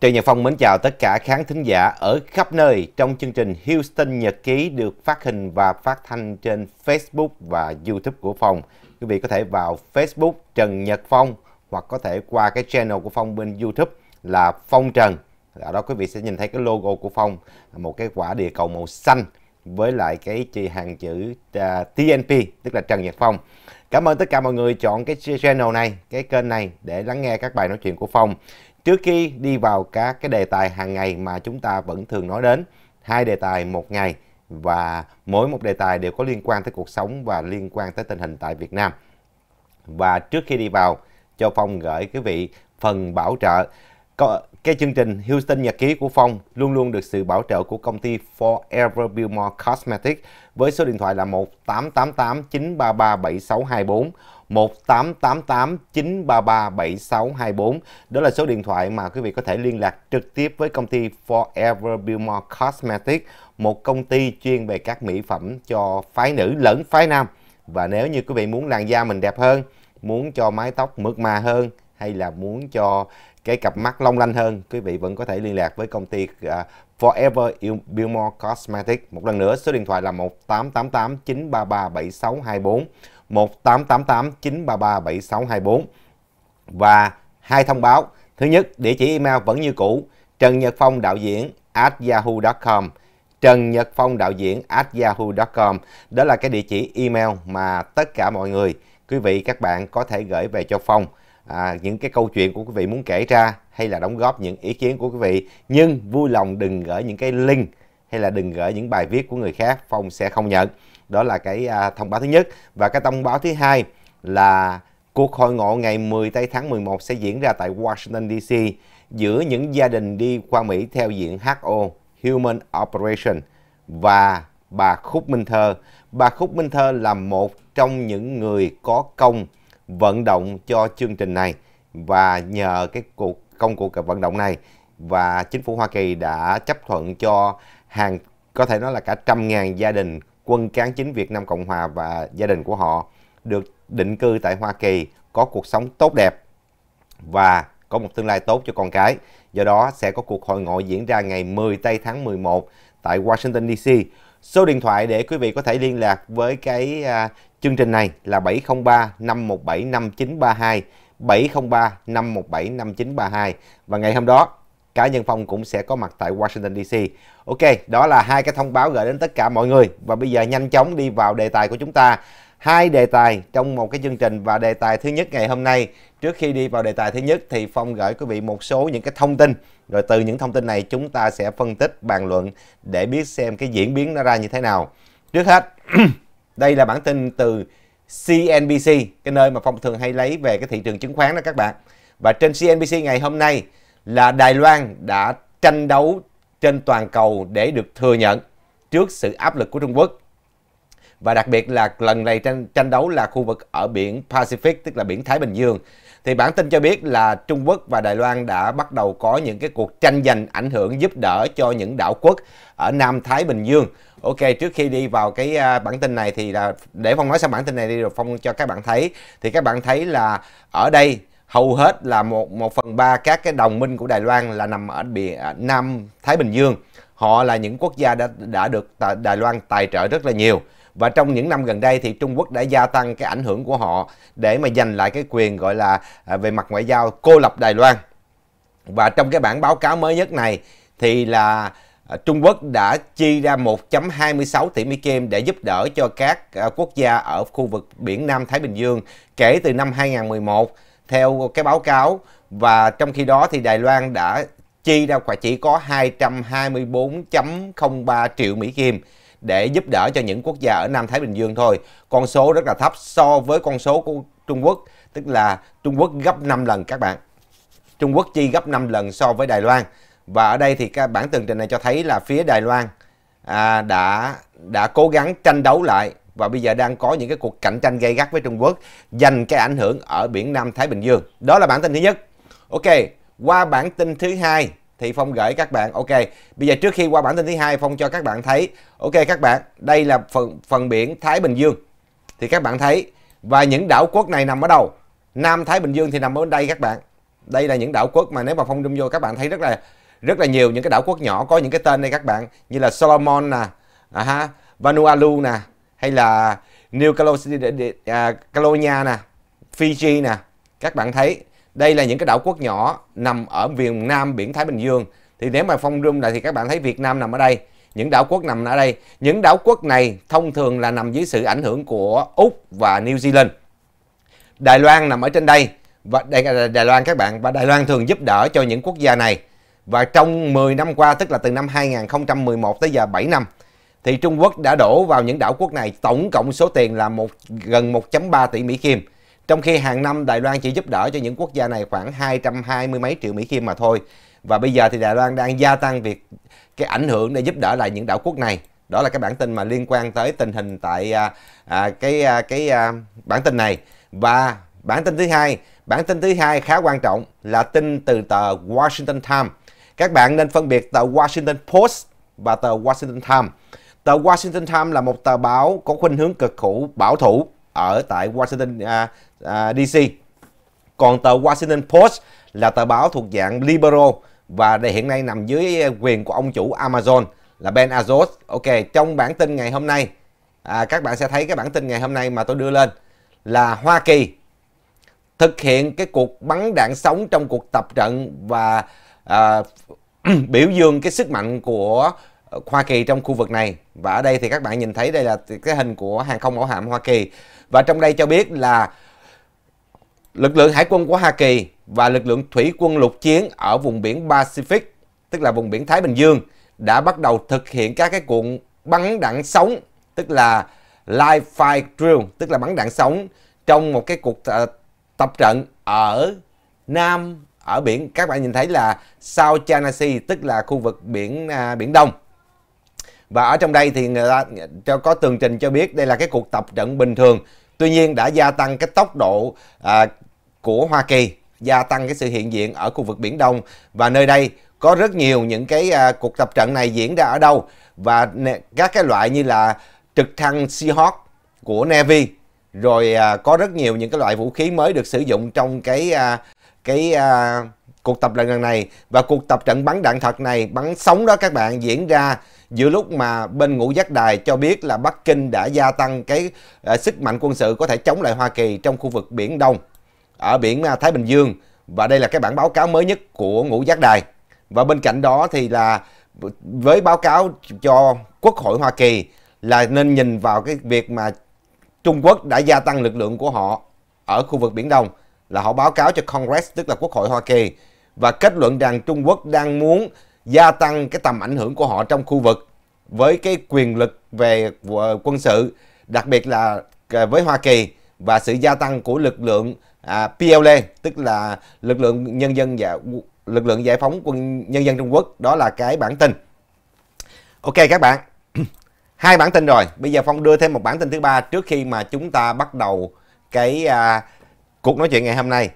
Trần Nhật Phong mến chào tất cả khán thính giả ở khắp nơi trong chương trình Houston Nhật Ký được phát hình và phát thanh trên Facebook và Youtube của Phong. Quý vị có thể vào Facebook Trần Nhật Phong hoặc có thể qua cái channel của Phong bên Youtube là Phong Trần. Ở đó quý vị sẽ nhìn thấy cái logo của Phong, một cái quả địa cầu màu xanh với lại cái chì hàng chữ à, TNP tức là Trần Nhật Phong. Cảm ơn tất cả mọi người chọn cái channel này, cái kênh này để lắng nghe các bài nói chuyện của Phong. Trước khi đi vào các cái đề tài hàng ngày mà chúng ta vẫn thường nói đến, hai đề tài một ngày và mỗi một đề tài đều có liên quan tới cuộc sống và liên quan tới tình hình tại Việt Nam. Và trước khi đi vào, cho Phong gửi quý vị phần bảo trợ. Có, cái chương trình Houston Nhật ký của Phong luôn luôn được sự bảo trợ của công ty Forever Billmore Cosmetics với số điện thoại là 1888 933 7624 1888 933 7624. Đó là số điện thoại mà quý vị có thể liên lạc trực tiếp với công ty Forever Beaumont Cosmetics, một công ty chuyên về các mỹ phẩm cho phái nữ lẫn phái nam. Và nếu như quý vị muốn làn da mình đẹp hơn, muốn cho mái tóc mượt mà hơn hay là muốn cho cái cặp mắt long lanh hơn, quý vị vẫn có thể liên lạc với công ty à, Forever Beaumont Cosmetics. Một lần nữa, số điện thoại là 1888 933 7624 1888 933 7624 và hai thông báo. Thứ nhất, địa chỉ email vẫn như cũ, Trần Nhật Phong đạo diễn at yahoo.com Trần Nhật Phong đạo diễn at yahoo.com Đó là cái địa chỉ email mà tất cả mọi người, quý vị các bạn có thể gửi về cho Phong à, những cái câu chuyện của quý vị muốn kể ra hay là đóng góp những ý kiến của quý vị. Nhưng vui lòng đừng gửi những cái link hay là đừng gửi những bài viết của người khác, Phong sẽ không nhận đó là cái à, thông báo thứ nhất và cái thông báo thứ hai là cuộc hội ngộ ngày 10 tây tháng 11 sẽ diễn ra tại Washington DC giữa những gia đình đi qua Mỹ theo diện HO Human Operation và bà Khúc Minh Thơ. Bà Khúc Minh Thơ là một trong những người có công vận động cho chương trình này và nhờ cái cuộc công cuộc vận động này và chính phủ Hoa Kỳ đã chấp thuận cho hàng có thể nói là cả trăm ngàn gia đình quân cán chính Việt Nam Cộng Hòa và gia đình của họ được định cư tại Hoa Kỳ, có cuộc sống tốt đẹp và có một tương lai tốt cho con cái. Do đó sẽ có cuộc hội ngộ diễn ra ngày 10 tây tháng 11 tại Washington DC. Số điện thoại để quý vị có thể liên lạc với cái uh, chương trình này là 703 517 5932 703 517 5932 và ngày hôm đó cả Nhân Phong cũng sẽ có mặt tại Washington DC. Ok, đó là hai cái thông báo gửi đến tất cả mọi người và bây giờ nhanh chóng đi vào đề tài của chúng ta. Hai đề tài trong một cái chương trình và đề tài thứ nhất ngày hôm nay. Trước khi đi vào đề tài thứ nhất thì Phong gửi quý vị một số những cái thông tin. Rồi từ những thông tin này chúng ta sẽ phân tích, bàn luận để biết xem cái diễn biến nó ra như thế nào. Trước hết, đây là bản tin từ CNBC, cái nơi mà Phong thường hay lấy về cái thị trường chứng khoán đó các bạn. Và trên CNBC ngày hôm nay, là Đài Loan đã tranh đấu trên toàn cầu để được thừa nhận trước sự áp lực của Trung Quốc. Và đặc biệt là lần này tranh, tranh đấu là khu vực ở biển Pacific, tức là biển Thái Bình Dương. Thì bản tin cho biết là Trung Quốc và Đài Loan đã bắt đầu có những cái cuộc tranh giành ảnh hưởng giúp đỡ cho những đảo quốc ở Nam Thái Bình Dương. Ok, trước khi đi vào cái à, bản tin này thì là để Phong nói xong bản tin này đi rồi Phong cho các bạn thấy. Thì các bạn thấy là ở đây hầu hết là một một phần ba các cái đồng minh của Đài Loan là nằm ở biển à, Nam Thái Bình Dương. Họ là những quốc gia đã đã được Đài Loan tài trợ rất là nhiều và trong những năm gần đây thì Trung Quốc đã gia tăng cái ảnh hưởng của họ để mà giành lại cái quyền gọi là à, về mặt ngoại giao cô lập Đài Loan. Và trong cái bản báo cáo mới nhất này thì là à, Trung Quốc đã chi ra 1.26 tỷ Mỹ Kim để giúp đỡ cho các quốc gia ở khu vực biển Nam Thái Bình Dương kể từ năm 2011 theo cái báo cáo và trong khi đó thì Đài Loan đã chi ra khoảng chỉ có 224.03 triệu Mỹ Kim để giúp đỡ cho những quốc gia ở Nam Thái Bình Dương thôi. Con số rất là thấp so với con số của Trung Quốc, tức là Trung Quốc gấp 5 lần các bạn. Trung Quốc chi gấp 5 lần so với Đài Loan. Và ở đây thì các bản tường trình này cho thấy là phía Đài Loan à, đã đã cố gắng tranh đấu lại và bây giờ đang có những cái cuộc cạnh tranh gay gắt với Trung Quốc dành cái ảnh hưởng ở biển Nam Thái Bình Dương. Đó là bản tin thứ nhất. Ok, qua bản tin thứ hai thì Phong gửi các bạn ok. Bây giờ trước khi qua bản tin thứ hai Phong cho các bạn thấy ok các bạn, đây là phần phần biển Thái Bình Dương. Thì các bạn thấy và những đảo quốc này nằm ở đâu? Nam Thái Bình Dương thì nằm ở đây các bạn. Đây là những đảo quốc mà nếu mà Phong zoom vô các bạn thấy rất là rất là nhiều những cái đảo quốc nhỏ có những cái tên đây các bạn như là Solomon nè, à ha, Vanuatu nè, hay là New à, Caledonia nè, Fiji nè. Các bạn thấy đây là những cái đảo quốc nhỏ nằm ở miền Nam biển Thái Bình Dương. Thì nếu mà phong rung lại thì các bạn thấy Việt Nam nằm ở đây, những đảo quốc nằm ở đây. Những đảo quốc này thông thường là nằm dưới sự ảnh hưởng của Úc và New Zealand. Đài Loan nằm ở trên đây và Đài, Đài Loan các bạn và Đài Loan thường giúp đỡ cho những quốc gia này. Và trong 10 năm qua tức là từ năm 2011 tới giờ 7 năm thì Trung Quốc đã đổ vào những đảo quốc này tổng cộng số tiền là một gần 1.3 tỷ Mỹ Kim. Trong khi hàng năm Đài Loan chỉ giúp đỡ cho những quốc gia này khoảng 220 mấy triệu Mỹ Kim mà thôi. Và bây giờ thì Đài Loan đang gia tăng việc cái ảnh hưởng để giúp đỡ lại những đảo quốc này. Đó là cái bản tin mà liên quan tới tình hình tại à, à, cái à, cái à, bản tin này. Và bản tin thứ hai, bản tin thứ hai khá quan trọng là tin từ tờ Washington Times. Các bạn nên phân biệt tờ Washington Post và tờ Washington Times. Tờ Washington Times là một tờ báo có khuynh hướng cực hữu bảo thủ ở tại Washington à, à, DC. Còn tờ Washington Post là tờ báo thuộc dạng liberal và hiện nay nằm dưới quyền của ông chủ Amazon là Ben Azos. Ok, trong bản tin ngày hôm nay à, các bạn sẽ thấy cái bản tin ngày hôm nay mà tôi đưa lên là Hoa Kỳ thực hiện cái cuộc bắn đạn sống trong cuộc tập trận và à, biểu dương cái sức mạnh của Hoa Kỳ trong khu vực này và ở đây thì các bạn nhìn thấy đây là cái hình của hàng không mẫu hạm Hoa Kỳ và trong đây cho biết là lực lượng hải quân của Hoa Kỳ và lực lượng thủy quân lục chiến ở vùng biển Pacific tức là vùng biển Thái Bình Dương đã bắt đầu thực hiện các cái cuộn bắn đạn sóng tức là live fire drill tức là bắn đạn sóng trong một cái cuộc ờ, tập trận ở Nam ở biển các bạn nhìn thấy là South China Sea tức là khu vực biển à, biển Đông và ở trong đây thì người ta cho có tường trình cho biết đây là cái cuộc tập trận bình thường. Tuy nhiên đã gia tăng cái tốc độ à, của Hoa Kỳ, gia tăng cái sự hiện diện ở khu vực Biển Đông và nơi đây có rất nhiều những cái à, cuộc tập trận này diễn ra ở đâu và các cái loại như là trực thăng Seahawk của Navy rồi à, có rất nhiều những cái loại vũ khí mới được sử dụng trong cái à, cái à, cuộc tập trận lần này và cuộc tập trận bắn đạn thật này bắn sống đó các bạn diễn ra giữa lúc mà bên ngũ giác đài cho biết là Bắc Kinh đã gia tăng cái uh, sức mạnh quân sự có thể chống lại Hoa Kỳ trong khu vực Biển Đông, ở biển ờ, Thái Bình Dương. Và đây là cái bản báo cáo mới nhất của ngũ giác đài. Và bên cạnh đó thì là với báo cáo cho Quốc hội Hoa Kỳ là nên nhìn vào cái việc mà Trung Quốc đã gia tăng lực lượng của họ ở khu vực Biển Đông là họ báo cáo cho Congress tức là Quốc hội Hoa Kỳ và kết luận rằng Trung Quốc đang muốn gia tăng cái tầm ảnh hưởng của họ trong khu vực với cái quyền lực về ờ, quân sự, đặc biệt là ờ, với Hoa Kỳ và sự gia tăng của lực lượng à, PLA, tức là lực lượng nhân dân và lực lượng giải phóng quân nhân dân Trung Quốc, đó là cái bản tin. Ok các bạn, hai bản tin rồi. Bây giờ Phong đưa thêm một bản tin thứ ba trước khi mà chúng ta bắt đầu cái à, cuộc nói chuyện ngày hôm nay.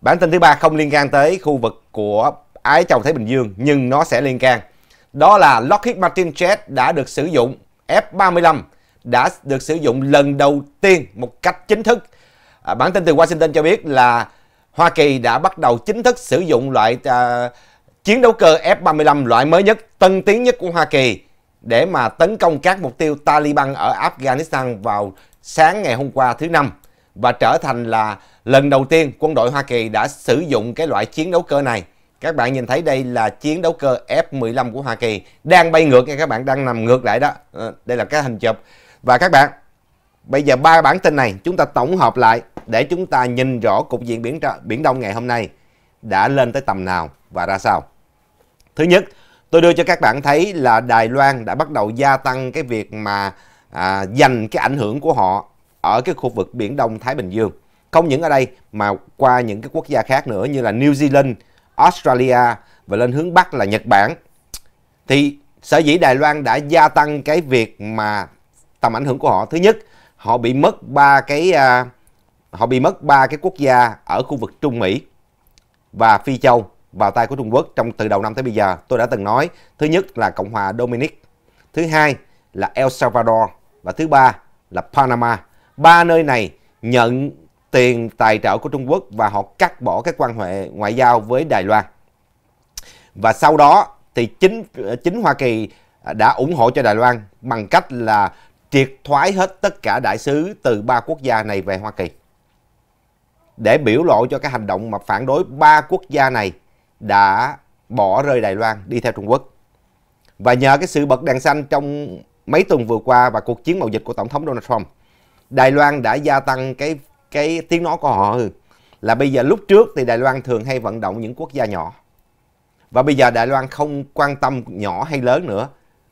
Bản tin thứ ba không liên quan tới khu vực của Ái Châu Thái Bình Dương nhưng nó sẽ liên can. Đó là Lockheed Martin Jet đã được sử dụng F-35 đã được sử dụng lần đầu tiên một cách chính thức. À, bản tin từ Washington cho biết là Hoa Kỳ đã bắt đầu chính thức sử dụng loại à, chiến đấu cơ F-35 loại mới nhất, tân tiến nhất của Hoa Kỳ để mà tấn công các mục tiêu Taliban ở Afghanistan vào sáng ngày hôm qua thứ năm và trở thành là lần đầu tiên quân đội Hoa Kỳ đã sử dụng cái loại chiến đấu cơ này các bạn nhìn thấy đây là chiến đấu cơ F-15 của Hoa Kỳ đang bay ngược nha các bạn, đang nằm ngược lại đó. Ờ, đây là cái hình chụp. Và các bạn, bây giờ ba bản tin này chúng ta tổng hợp lại để chúng ta nhìn rõ cục diện biển biển Đông ngày hôm nay đã lên tới tầm nào và ra sao. Thứ nhất, tôi đưa cho các bạn thấy là Đài Loan đã bắt đầu gia tăng cái việc mà à, dành cái ảnh hưởng của họ ở cái khu vực Biển Đông Thái Bình Dương. Không những ở đây mà qua những cái quốc gia khác nữa như là New Zealand, Australia và lên hướng Bắc là Nhật Bản. Thì sở dĩ Đài Loan đã gia tăng cái việc mà tầm ảnh hưởng của họ. Thứ nhất, họ bị mất ba cái uh, họ bị mất ba cái quốc gia ở khu vực Trung Mỹ và Phi Châu vào tay của Trung Quốc trong từ đầu năm tới bây giờ. Tôi đã từng nói, thứ nhất là Cộng hòa Dominic, thứ hai là El Salvador và thứ ba là Panama. Ba nơi này nhận tiền tài trợ của Trung Quốc và họ cắt bỏ các quan hệ ngoại giao với Đài Loan. Và sau đó thì chính chính Hoa Kỳ đã ủng hộ cho Đài Loan bằng cách là triệt thoái hết tất cả đại sứ từ ba quốc gia này về Hoa Kỳ. Để biểu lộ cho cái hành động mà phản đối ba quốc gia này đã bỏ rơi Đài Loan đi theo Trung Quốc. Và nhờ cái sự bật đèn xanh trong mấy tuần vừa qua và cuộc chiến mậu dịch của Tổng thống Donald Trump, Đài Loan đã gia tăng cái cái tiếng nói của họ ừ, là bây giờ lúc trước thì Đài Loan thường hay vận động những quốc gia nhỏ. Và bây giờ Đài Loan không quan tâm nhỏ hay lớn nữa.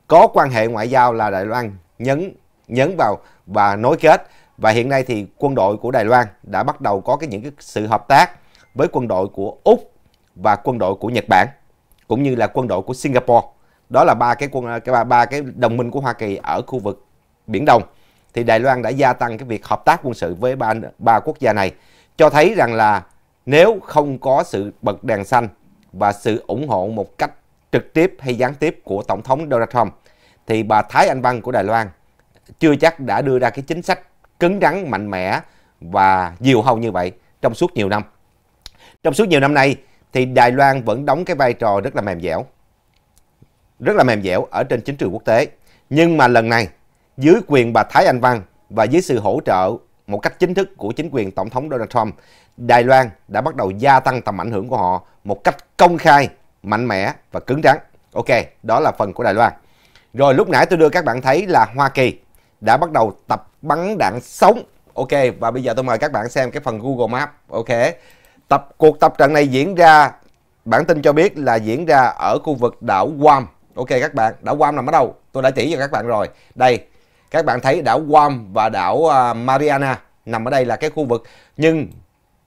Có quan hệ ngoại giao là Đài Loan nhấn nhấn vào và nối kết. Và hiện nay thì quân đội của Đài Loan đã bắt đầu có cái những cái sự hợp tác với quân đội của Úc và quân đội của Nhật Bản cũng như là quân đội của Singapore. Đó là ba cái quân cái ba, ba cái đồng minh của Hoa Kỳ ở khu vực Biển Đông thì Đài Loan đã gia tăng cái việc hợp tác quân sự với ba ba quốc gia này cho thấy rằng là nếu không có sự bật đèn xanh và sự ủng hộ một cách trực tiếp hay gián tiếp của tổng thống Donald Trump thì bà Thái Anh Văn của Đài Loan chưa chắc đã đưa ra cái chính sách cứng rắn mạnh mẽ và nhiều hầu như vậy trong suốt nhiều năm. Trong suốt nhiều năm nay thì Đài Loan vẫn đóng cái vai trò rất là mềm dẻo. Rất là mềm dẻo ở trên chính trường quốc tế. Nhưng mà lần này dưới quyền bà Thái Anh Văn và dưới sự hỗ trợ một cách chính thức của chính quyền Tổng thống Donald Trump, Đài Loan đã bắt đầu gia tăng tầm ảnh hưởng của họ một cách công khai, mạnh mẽ và cứng rắn. Ok, đó là phần của Đài Loan. Rồi lúc nãy tôi đưa các bạn thấy là Hoa Kỳ đã bắt đầu tập bắn đạn sống. Ok, và bây giờ tôi mời các bạn xem cái phần Google Maps. Ok, tập cuộc tập trận này diễn ra, bản tin cho biết là diễn ra ở khu vực đảo Guam. Ok các bạn, đảo Guam nằm ở đâu? Tôi đã chỉ cho các bạn rồi. Đây, các bạn thấy đảo Guam và đảo à, Mariana nằm ở đây là cái khu vực nhưng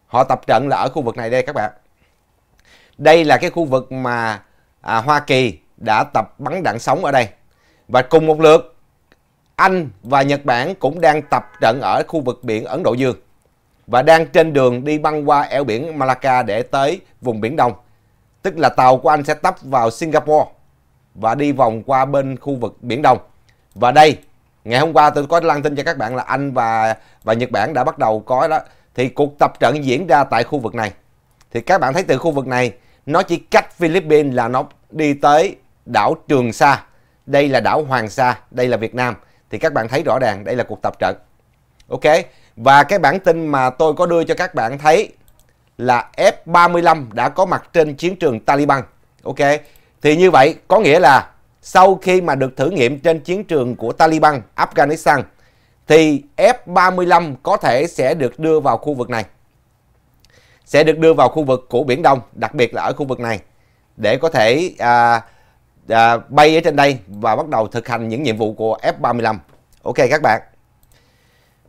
họ tập trận là ở khu vực này đây các bạn đây là cái khu vực mà à, Hoa Kỳ đã tập bắn đạn sống ở đây và cùng một lượt Anh và Nhật Bản cũng đang tập trận ở khu vực biển Ấn Độ Dương và đang trên đường đi băng qua eo biển Malacca để tới vùng biển Đông tức là tàu của Anh sẽ tấp vào Singapore và đi vòng qua bên khu vực biển Đông và đây ngày hôm qua tôi có lan tin cho các bạn là anh và và nhật bản đã bắt đầu có đó thì cuộc tập trận diễn ra tại khu vực này thì các bạn thấy từ khu vực này nó chỉ cách philippines là nó đi tới đảo trường sa đây là đảo hoàng sa đây là việt nam thì các bạn thấy rõ ràng đây là cuộc tập trận ok và cái bản tin mà tôi có đưa cho các bạn thấy là F-35 đã có mặt trên chiến trường Taliban. Ok, thì như vậy có nghĩa là sau khi mà được thử nghiệm trên chiến trường của Taliban, Afghanistan, thì F-35 có thể sẽ được đưa vào khu vực này. Sẽ được đưa vào khu vực của Biển Đông, đặc biệt là ở khu vực này, để có thể à, à, bay ở trên đây và bắt đầu thực hành những nhiệm vụ của F-35. Ok các bạn.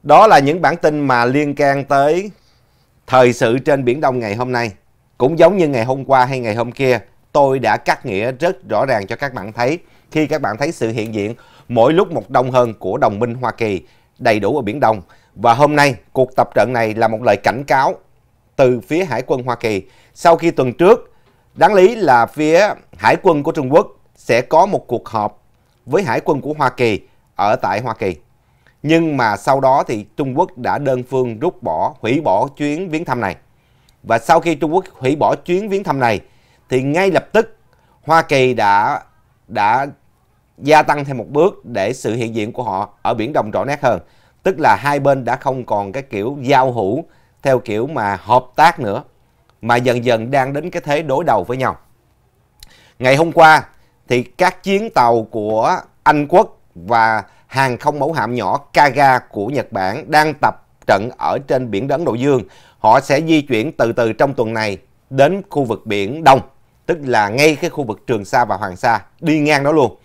Đó là những bản tin mà liên can tới thời sự trên Biển Đông ngày hôm nay. Cũng giống như ngày hôm qua hay ngày hôm kia, tôi đã cắt nghĩa rất rõ ràng cho các bạn thấy khi các bạn thấy sự hiện diện mỗi lúc một đông hơn của đồng minh Hoa Kỳ đầy đủ ở Biển Đông. Và hôm nay, cuộc tập trận này là một lời cảnh cáo từ phía Hải quân Hoa Kỳ. Sau khi tuần trước, đáng lý là phía Hải quân của Trung Quốc sẽ có một cuộc họp với Hải quân của Hoa Kỳ ở tại Hoa Kỳ. Nhưng mà sau đó thì Trung Quốc đã đơn phương rút bỏ, hủy bỏ chuyến viếng thăm này. Và sau khi Trung Quốc hủy bỏ chuyến viếng thăm này, thì ngay lập tức Hoa Kỳ đã đã gia tăng thêm một bước để sự hiện diện của họ ở Biển Đông rõ nét hơn. Tức là hai bên đã không còn cái kiểu giao hữu theo kiểu mà hợp tác nữa, mà dần dần đang đến cái thế đối đầu với nhau. Ngày hôm qua thì các chiến tàu của Anh quốc và hàng không mẫu hạm nhỏ Kaga của Nhật Bản đang tập trận ở trên biển Ấn Độ Dương. Họ sẽ di chuyển từ từ trong tuần này đến khu vực biển Đông tức là ngay cái khu vực Trường Sa và Hoàng Sa, đi ngang đó luôn.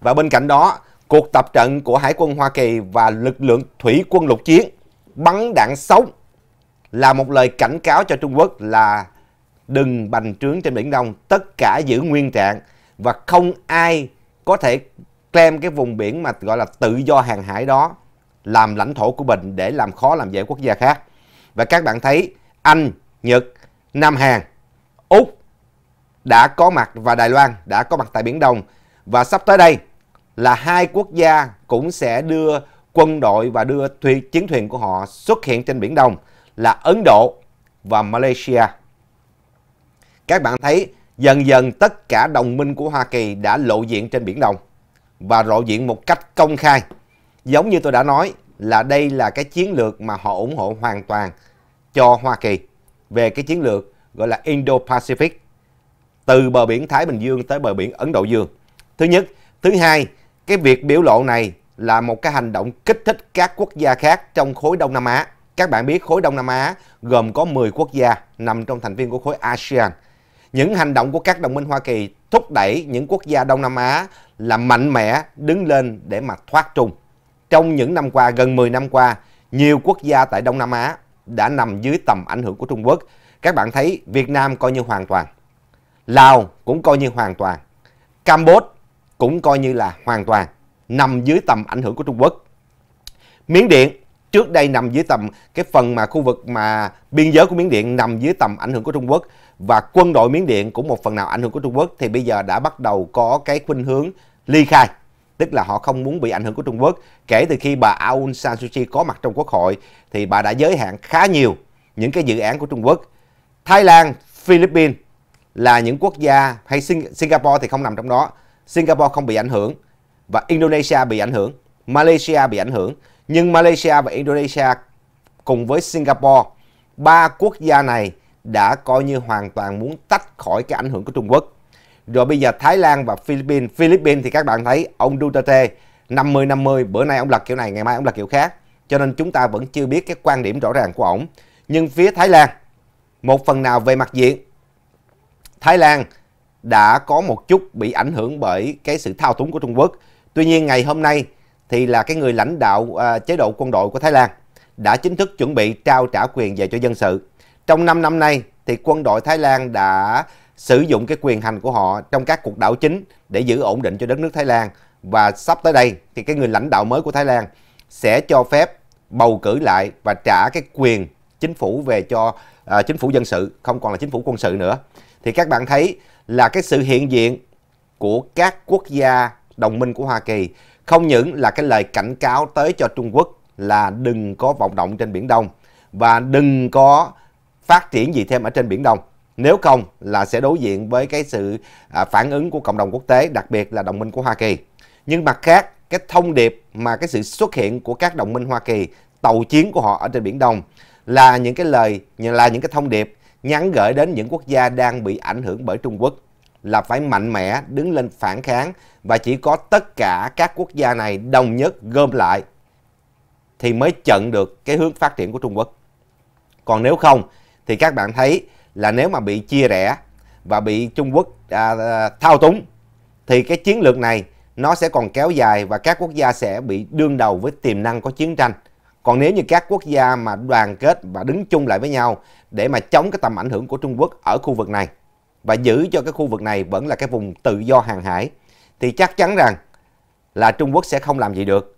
Và bên cạnh đó, cuộc tập trận của Hải quân Hoa Kỳ và lực lượng thủy quân lục chiến bắn đạn sống là một lời cảnh cáo cho Trung Quốc là đừng bành trướng trên Biển Đông, tất cả giữ nguyên trạng và không ai có thể claim cái vùng biển mà gọi là tự do hàng hải đó làm lãnh thổ của mình để làm khó làm dễ quốc gia khác. Và các bạn thấy Anh, Nhật, Nam Hàn đã có mặt và Đài Loan đã có mặt tại Biển Đông. Và sắp tới đây là hai quốc gia cũng sẽ đưa quân đội và đưa thuyền, chiến thuyền của họ xuất hiện trên Biển Đông là Ấn Độ và Malaysia. Các bạn thấy dần dần tất cả đồng minh của Hoa Kỳ đã lộ diện trên Biển Đông và lộ diện một cách công khai. Giống như tôi đã nói là đây là cái chiến lược mà họ ủng hộ hoàn toàn cho Hoa Kỳ về cái chiến lược gọi là Indo-Pacific từ bờ biển Thái Bình Dương tới bờ biển Ấn Độ Dương. Thứ nhất, thứ hai, cái việc biểu lộ này là một cái hành động kích thích các quốc gia khác trong khối Đông Nam Á. Các bạn biết khối Đông Nam Á gồm có 10 quốc gia nằm trong thành viên của khối ASEAN. Những hành động của các đồng minh Hoa Kỳ thúc đẩy những quốc gia Đông Nam Á là mạnh mẽ đứng lên để mà thoát trung. Trong những năm qua, gần 10 năm qua, nhiều quốc gia tại Đông Nam Á đã nằm dưới tầm ảnh hưởng của Trung Quốc. Các bạn thấy Việt Nam coi như hoàn toàn. Lào cũng coi như hoàn toàn. Campuchia cũng coi như là hoàn toàn nằm dưới tầm ảnh hưởng của Trung Quốc. Miến Điện trước đây nằm dưới tầm cái phần mà khu vực mà biên giới của Miến Điện nằm dưới tầm ảnh hưởng của Trung Quốc và quân đội Miến Điện cũng một phần nào ảnh hưởng của Trung Quốc thì bây giờ đã bắt đầu có cái khuynh hướng ly khai tức là họ không muốn bị ảnh hưởng của Trung Quốc. Kể từ khi bà Aung San Suu Kyi có mặt trong Quốc hội thì bà đã giới hạn khá nhiều những cái dự án của Trung Quốc. Thái Lan, Philippines là những quốc gia hay Sing Singapore thì không nằm trong đó. Singapore không bị ảnh hưởng và Indonesia bị ảnh hưởng, Malaysia bị ảnh hưởng. Nhưng Malaysia và Indonesia cùng với Singapore, ba quốc gia này đã coi như hoàn toàn muốn tách khỏi cái ảnh hưởng của Trung Quốc. Rồi bây giờ Thái Lan và Philippines, Philippines thì các bạn thấy ông Duterte 50-50, bữa nay ông lật kiểu này, ngày mai ông lật kiểu khác. Cho nên chúng ta vẫn chưa biết cái quan điểm rõ ràng của ổng. Nhưng phía Thái Lan, một phần nào về mặt diện Thái Lan đã có một chút bị ảnh hưởng bởi cái sự thao túng của Trung Quốc. Tuy nhiên ngày hôm nay thì là cái người lãnh đạo à, chế độ quân đội của Thái Lan đã chính thức chuẩn bị trao trả quyền về cho dân sự. Trong 5 năm nay thì quân đội Thái Lan đã sử dụng cái quyền hành của họ trong các cuộc đảo chính để giữ ổn định cho đất nước Thái Lan và sắp tới đây thì cái người lãnh đạo mới của Thái Lan sẽ cho phép bầu cử lại và trả cái quyền chính phủ về cho à, chính phủ dân sự không còn là chính phủ quân sự nữa thì các bạn thấy là cái sự hiện diện của các quốc gia đồng minh của Hoa Kỳ không những là cái lời cảnh cáo tới cho Trung Quốc là đừng có vọng động trên Biển Đông và đừng có phát triển gì thêm ở trên Biển Đông. Nếu không là sẽ đối diện với cái sự à, phản ứng của cộng đồng quốc tế, đặc biệt là đồng minh của Hoa Kỳ. Nhưng mặt khác, cái thông điệp mà cái sự xuất hiện của các đồng minh Hoa Kỳ, tàu chiến của họ ở trên Biển Đông là những cái lời, là những cái thông điệp nhắn gửi đến những quốc gia đang bị ảnh hưởng bởi Trung Quốc là phải mạnh mẽ đứng lên phản kháng và chỉ có tất cả các quốc gia này đồng nhất gom lại thì mới chận được cái hướng phát triển của Trung Quốc. Còn nếu không thì các bạn thấy là nếu mà bị chia rẽ và bị Trung Quốc à, à thao túng thì cái chiến lược này nó sẽ còn kéo dài và các quốc gia sẽ bị đương đầu với tiềm năng có chiến tranh. Còn nếu như các quốc gia mà đoàn kết và đứng chung lại với nhau để mà chống cái tầm ảnh hưởng của Trung Quốc ở khu vực này và giữ cho cái khu vực này vẫn là cái vùng tự do hàng hải thì chắc chắn rằng là Trung Quốc sẽ không làm gì được.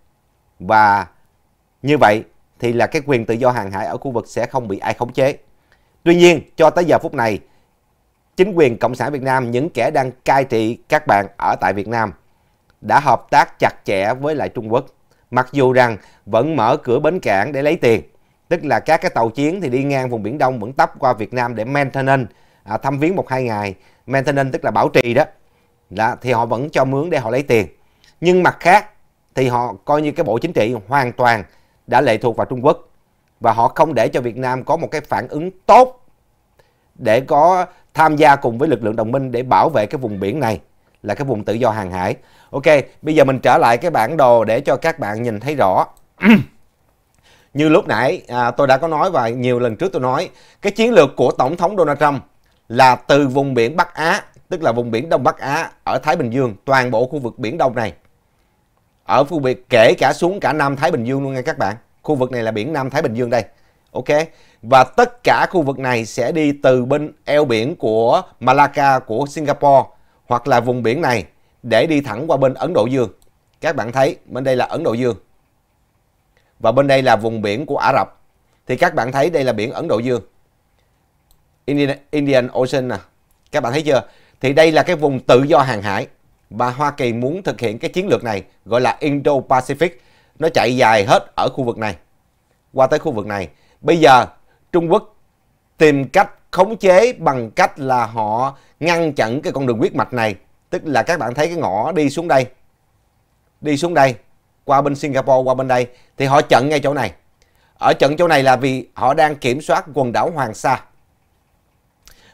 Và như vậy thì là cái quyền tự do hàng hải ở khu vực sẽ không bị ai khống chế. Tuy nhiên, cho tới giờ phút này, chính quyền Cộng sản Việt Nam, những kẻ đang cai trị các bạn ở tại Việt Nam đã hợp tác chặt chẽ với lại Trung Quốc mặc dù rằng vẫn mở cửa bến cảng để lấy tiền. Tức là các cái tàu chiến thì đi ngang vùng Biển Đông vẫn tấp qua Việt Nam để maintenance, à, thăm viếng một hai ngày. Maintenance tức là bảo trì đó. là thì họ vẫn cho mướn để họ lấy tiền. Nhưng mặt khác thì họ coi như cái bộ chính trị hoàn toàn đã lệ thuộc vào Trung Quốc và họ không để cho Việt Nam có một cái phản ứng tốt để có tham gia cùng với lực lượng đồng minh để bảo vệ cái vùng biển này là cái vùng tự do hàng hải. Ok, bây giờ mình trở lại cái bản đồ để cho các bạn nhìn thấy rõ. Như lúc nãy à, tôi đã có nói và nhiều lần trước tôi nói, cái chiến lược của Tổng thống Donald Trump là từ vùng biển Bắc Á, tức là vùng biển Đông Bắc Á ở Thái Bình Dương, toàn bộ khu vực biển Đông này. Ở khu vực kể cả xuống cả Nam Thái Bình Dương luôn nha các bạn. Khu vực này là biển Nam Thái Bình Dương đây. Ok, và tất cả khu vực này sẽ đi từ bên eo biển của Malacca của Singapore hoặc là vùng biển này để đi thẳng qua bên Ấn Độ Dương. Các bạn thấy bên đây là Ấn Độ Dương và bên đây là vùng biển của Ả Rập. Thì các bạn thấy đây là biển Ấn Độ Dương. Indian, Indian Ocean nè. Các bạn thấy chưa? Thì đây là cái vùng tự do hàng hải và Hoa Kỳ muốn thực hiện cái chiến lược này gọi là Indo-Pacific. Nó chạy dài hết ở khu vực này qua tới khu vực này. Bây giờ Trung Quốc tìm cách khống chế bằng cách là họ ngăn chặn cái con đường huyết mạch này. Tức là các bạn thấy cái ngõ đi xuống đây, đi xuống đây, qua bên Singapore, qua bên đây, thì họ chặn ngay chỗ này. Ở chặn chỗ này là vì họ đang kiểm soát quần đảo Hoàng Sa.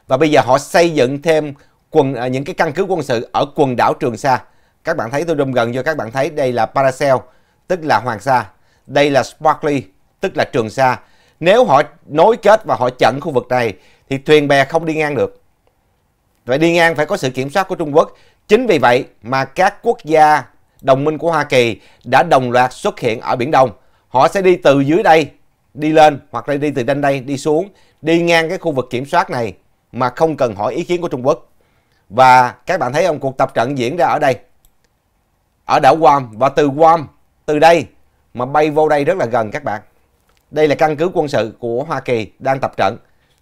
Và bây giờ họ xây dựng thêm quần à, những cái căn cứ quân sự ở quần đảo Trường Sa. Các bạn thấy tôi đùm gần cho các bạn thấy đây là Paracel, tức là Hoàng Sa. Đây là Sparkly, tức là Trường Sa nếu họ nối kết và họ chặn khu vực này thì thuyền bè không đi ngang được. phải đi ngang phải có sự kiểm soát của Trung Quốc. Chính vì vậy mà các quốc gia đồng minh của Hoa Kỳ đã đồng loạt xuất hiện ở Biển Đông. Họ sẽ đi từ dưới đây đi lên hoặc là đi từ trên đây đi xuống, đi ngang cái khu vực kiểm soát này mà không cần hỏi ý kiến của Trung Quốc. Và các bạn thấy ông cuộc tập trận diễn ra ở đây. Ở đảo Guam và từ Guam, từ đây mà bay vô đây rất là gần các bạn. Đây là căn cứ quân sự của Hoa Kỳ đang tập trận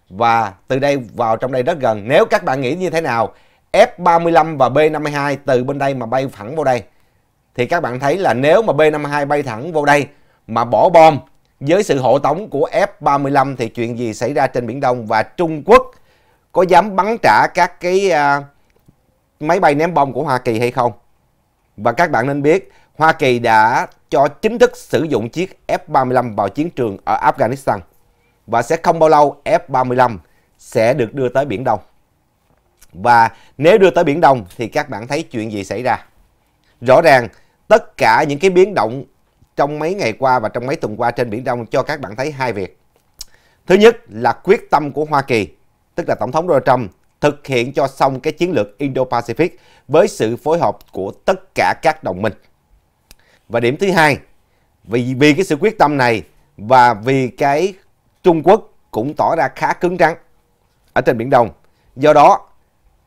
và từ đây vào trong đây rất gần. Nếu các bạn nghĩ như thế nào, F-35 và B-52 từ bên đây mà bay thẳng vô đây thì các bạn thấy là nếu mà B-52 bay thẳng vô đây mà bỏ bom với sự hộ tống của F-35 thì chuyện gì xảy ra trên Biển Đông và Trung Quốc có dám bắn trả các cái uh, máy bay ném bom của Hoa Kỳ hay không? Và các bạn nên biết Hoa Kỳ đã cho chính thức sử dụng chiếc F-35 vào chiến trường ở Afghanistan và sẽ không bao lâu F-35 sẽ được đưa tới Biển Đông. Và nếu đưa tới Biển Đông thì các bạn thấy chuyện gì xảy ra? Rõ ràng tất cả những cái biến động trong mấy ngày qua và trong mấy tuần qua trên Biển Đông cho các bạn thấy hai việc. Thứ nhất là quyết tâm của Hoa Kỳ, tức là Tổng thống Donald Trump thực hiện cho xong cái chiến lược Indo-Pacific với sự phối hợp của tất cả các đồng minh. Và điểm thứ hai, vì vì cái sự quyết tâm này và vì cái Trung Quốc cũng tỏ ra khá cứng rắn ở trên biển Đông. Do đó,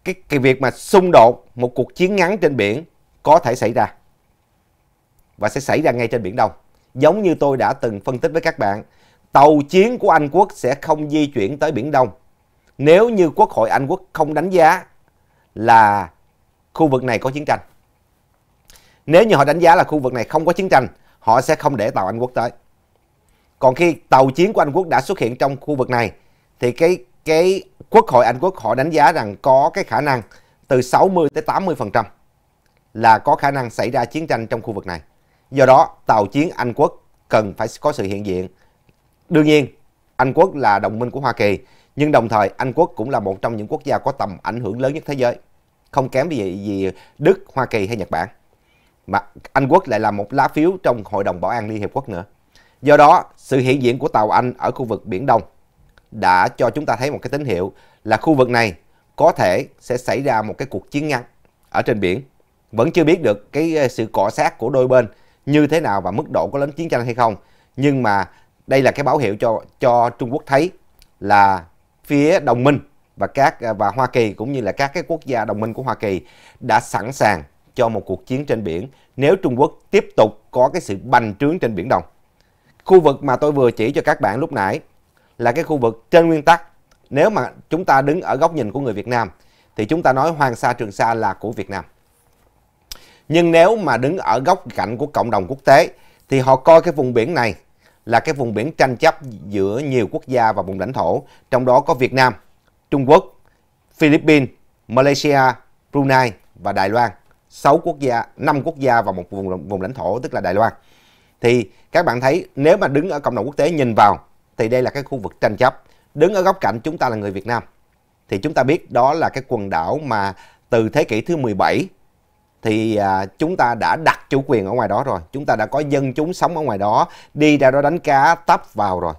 cái, cái việc mà xung đột một cuộc chiến ngắn trên biển có thể xảy ra và sẽ xảy ra ngay trên biển Đông. Giống như tôi đã từng phân tích với các bạn, tàu chiến của Anh quốc sẽ không di chuyển tới biển Đông nếu như Quốc hội Anh quốc không đánh giá là khu vực này có chiến tranh. Nếu như họ đánh giá là khu vực này không có chiến tranh, họ sẽ không để tàu Anh quốc tới. Còn khi tàu chiến của Anh quốc đã xuất hiện trong khu vực này, thì cái cái quốc hội Anh quốc họ đánh giá rằng có cái khả năng từ 60 tới 80% là có khả năng xảy ra chiến tranh trong khu vực này. Do đó, tàu chiến Anh quốc cần phải có sự hiện diện. Đương nhiên, Anh quốc là đồng minh của Hoa Kỳ, nhưng đồng thời Anh quốc cũng là một trong những quốc gia có tầm ảnh hưởng lớn nhất thế giới, không kém gì, gì Đức, Hoa Kỳ hay Nhật Bản mà Anh Quốc lại là một lá phiếu trong Hội đồng Bảo an Liên Hiệp Quốc nữa. Do đó, sự hiện diện của tàu Anh ở khu vực Biển Đông đã cho chúng ta thấy một cái tín hiệu là khu vực này có thể sẽ xảy ra một cái cuộc chiến ngăn ở trên biển. Vẫn chưa biết được cái ờ, sự cọ sát của đôi bên như thế nào và mức độ có lớn chiến tranh hay không. Nhưng mà đây là cái báo hiệu cho cho Trung Quốc thấy là phía đồng minh và các ờ, và Hoa Kỳ cũng như là các cái quốc gia đồng minh của Hoa Kỳ đã sẵn sàng cho một cuộc chiến trên biển nếu Trung Quốc tiếp tục có cái sự bành trướng trên Biển Đông. Khu vực mà tôi vừa chỉ cho các bạn lúc nãy là cái khu vực trên nguyên tắc nếu mà chúng ta đứng ở góc nhìn của người Việt Nam thì chúng ta nói Hoàng Sa Trường Sa là của Việt Nam. Nhưng nếu mà đứng ở góc cạnh của cộng đồng quốc tế thì họ coi cái vùng biển này là cái vùng biển tranh chấp giữa nhiều quốc gia và vùng lãnh thổ, trong đó có Việt Nam, Trung Quốc, Philippines, Malaysia, Brunei và Đài Loan. 6 quốc gia, 5 quốc gia và một vùng, vùng lãnh thổ tức là Đài Loan. Thì các bạn thấy nếu mà đứng ở cộng đồng quốc tế nhìn vào thì đây là cái khu vực tranh chấp. Đứng ở góc cạnh chúng ta là người Việt Nam. Thì chúng ta biết đó là cái quần đảo mà từ thế kỷ thứ 17 thì à, chúng ta đã đặt chủ quyền ở ngoài đó rồi. Chúng ta đã có dân chúng sống ở ngoài đó, đi ra đó đánh cá tấp vào rồi.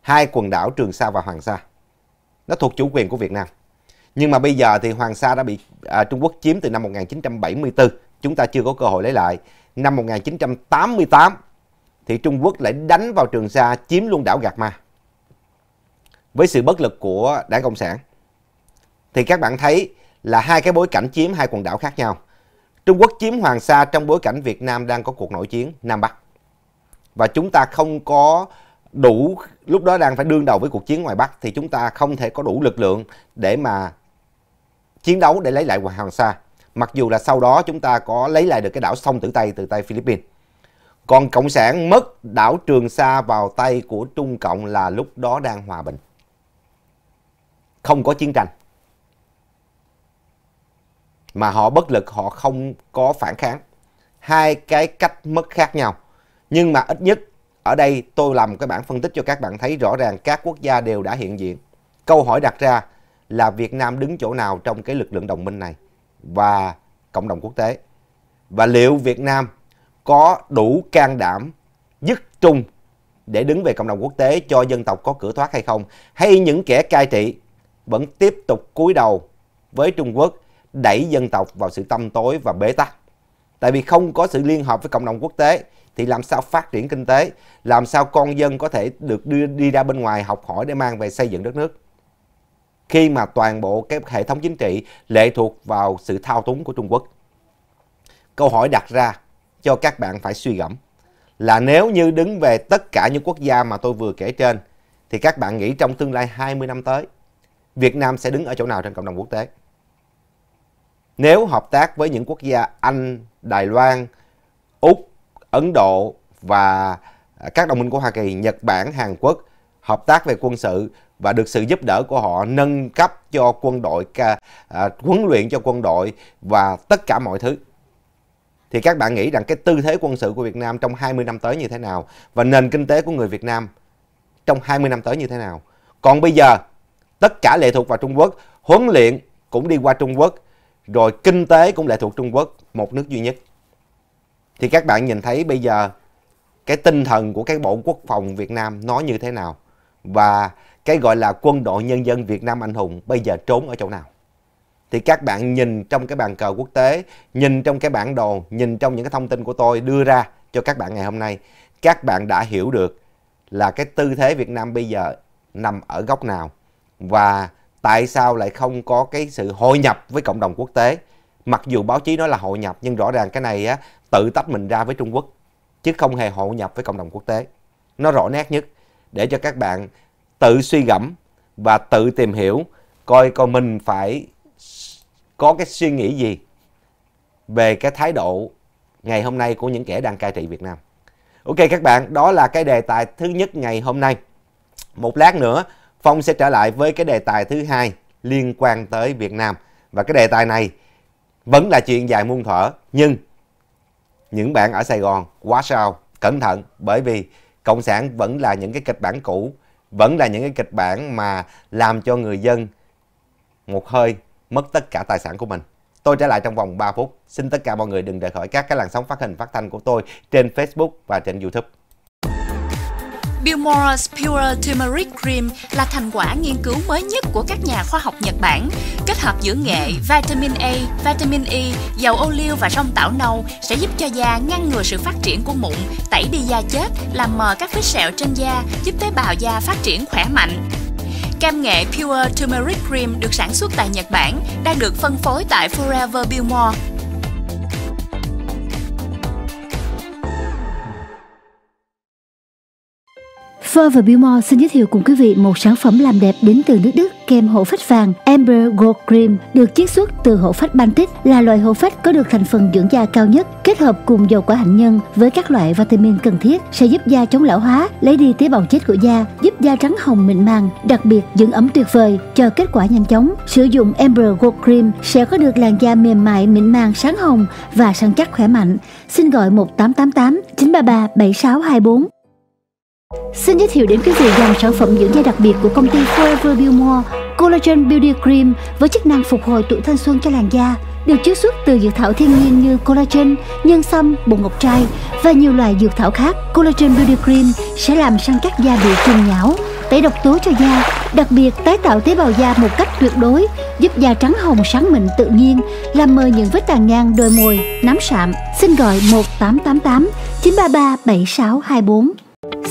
Hai quần đảo Trường Sa và Hoàng Sa. Nó thuộc chủ quyền của Việt Nam. Nhưng mà bây giờ thì Hoàng Sa đã bị à, Trung Quốc chiếm từ năm 1974, chúng ta chưa có cơ hội lấy lại. Năm 1988 thì Trung Quốc lại đánh vào Trường Sa chiếm luôn đảo Gạc Ma. Với sự bất lực của đảng Cộng sản. Thì các bạn thấy là hai cái bối cảnh chiếm hai quần đảo khác nhau. Trung Quốc chiếm Hoàng Sa trong bối cảnh Việt Nam đang có cuộc nội chiến Nam Bắc. Và chúng ta không có đủ lúc đó đang phải đương đầu với cuộc chiến ngoài Bắc thì chúng ta không thể có đủ lực lượng để mà chiến đấu để lấy lại Hoàng Sa. Mặc dù là sau đó chúng ta có lấy lại được cái đảo sông Tử Tây từ tay Philippines. Còn Cộng sản mất đảo Trường Sa vào tay của Trung Cộng là lúc đó đang hòa bình. Không có chiến tranh. Mà họ bất lực, họ không có phản kháng. Hai cái cách mất khác nhau. Nhưng mà ít nhất ở đây tôi làm cái bản phân tích cho các bạn thấy rõ ràng các quốc gia đều đã hiện diện. Câu hỏi đặt ra là Việt Nam đứng chỗ nào trong cái lực lượng đồng minh này và cộng đồng quốc tế. Và liệu Việt Nam có đủ can đảm dứt trung để đứng về cộng đồng quốc tế cho dân tộc có cửa thoát hay không? Hay những kẻ cai trị vẫn tiếp tục cúi đầu với Trung Quốc đẩy dân tộc vào sự tâm tối và bế tắc? Tại vì không có sự liên hợp với cộng đồng quốc tế thì làm sao phát triển kinh tế, làm sao con dân có thể được đưa đi ra bên ngoài học hỏi để mang về xây dựng đất nước khi mà toàn bộ cái hệ thống chính trị lệ thuộc vào sự thao túng của Trung Quốc. Câu hỏi đặt ra cho các bạn phải suy gẫm là nếu như đứng về tất cả những quốc gia mà tôi vừa kể trên thì các bạn nghĩ trong tương lai 20 năm tới Việt Nam sẽ đứng ở chỗ nào trên cộng đồng quốc tế? Nếu hợp tác với những quốc gia Anh, Đài Loan, Úc, Ấn Độ và các đồng minh của Hoa Kỳ, Nhật Bản, Hàn Quốc hợp tác về quân sự và được sự giúp đỡ của họ nâng cấp cho quân đội à, huấn luyện cho quân đội và tất cả mọi thứ thì các bạn nghĩ rằng cái tư thế quân sự của Việt Nam trong 20 năm tới như thế nào và nền kinh tế của người Việt Nam trong 20 năm tới như thế nào. Còn bây giờ tất cả lệ thuộc vào Trung Quốc, huấn luyện cũng đi qua Trung Quốc, rồi kinh tế cũng lệ thuộc Trung Quốc, một nước duy nhất. Thì các bạn nhìn thấy bây giờ cái tinh thần của cái Bộ Quốc phòng Việt Nam nó như thế nào và cái gọi là quân đội nhân dân Việt Nam anh hùng bây giờ trốn ở chỗ nào. Thì các bạn nhìn trong cái bàn cờ quốc tế, nhìn trong cái bản đồ, nhìn trong những cái thông tin của tôi đưa ra cho các bạn ngày hôm nay, các bạn đã hiểu được là cái tư thế Việt Nam bây giờ nằm ở góc nào và tại sao lại không có cái sự hội nhập với cộng đồng quốc tế. Mặc dù báo chí nói là hội nhập nhưng rõ ràng cái này á, tự tách mình ra với Trung Quốc chứ không hề hội nhập với cộng đồng quốc tế. Nó rõ nét nhất để cho các bạn tự suy gẫm và tự tìm hiểu coi coi mình phải có cái suy nghĩ gì về cái thái độ ngày hôm nay của những kẻ đang cai trị Việt Nam. Ok các bạn, đó là cái đề tài thứ nhất ngày hôm nay. Một lát nữa, Phong sẽ trở lại với cái đề tài thứ hai liên quan tới Việt Nam. Và cái đề tài này vẫn là chuyện dài muôn thở nhưng những bạn ở Sài Gòn quá sao, cẩn thận bởi vì Cộng sản vẫn là những cái kịch bản cũ vẫn là những cái kịch bản mà làm cho người dân một hơi mất tất cả tài sản của mình. Tôi trở lại trong vòng 3 phút. Xin tất cả mọi người đừng rời khỏi các cái làn sóng phát hình phát thanh của tôi trên Facebook và trên YouTube. Billmore's Pure Turmeric Cream là thành quả nghiên cứu mới nhất của các nhà khoa học Nhật Bản. Kết hợp giữa nghệ, vitamin A, vitamin E, dầu ô liu và rong tảo nâu sẽ giúp cho da ngăn ngừa sự phát triển của mụn, tẩy đi da chết, làm mờ các vết sẹo trên da, giúp tế bào da phát triển khỏe mạnh. Cam nghệ Pure Turmeric Cream được sản xuất tại Nhật Bản, đang được phân phối tại Forever Billmore Fur và Billmore xin giới thiệu cùng quý vị một sản phẩm làm đẹp đến từ nước Đức kem hộ phách vàng Amber Gold Cream được chiết xuất từ hộ phách Baltic là loại hộ phách có được thành phần dưỡng da cao nhất kết hợp cùng dầu quả hạnh nhân với các loại vitamin cần thiết sẽ giúp da chống lão hóa lấy đi tế bào chết của da giúp da trắng hồng mịn màng đặc biệt dưỡng ẩm tuyệt vời cho kết quả nhanh chóng sử dụng Amber Gold Cream sẽ có được làn da mềm mại mịn màng sáng hồng và săn chắc khỏe mạnh xin gọi 1888 933 7624 Xin giới thiệu đến quý vị dòng sản phẩm dưỡng da đặc biệt của công ty Forever Beaumore Collagen Beauty Cream với chức năng phục hồi tuổi thanh xuân cho làn da được chiết xuất từ dược thảo thiên nhiên như collagen, nhân sâm, bột ngọc trai và nhiều loại dược thảo khác. Collagen Beauty Cream sẽ làm săn chắc da bị trùng nhão, tẩy độc tố cho da, đặc biệt tái tạo tế bào da một cách tuyệt đối, giúp da trắng hồng sáng mịn tự nhiên, làm mờ những vết tàn nhang đôi mồi, nám sạm. Xin gọi 1888 933 7624.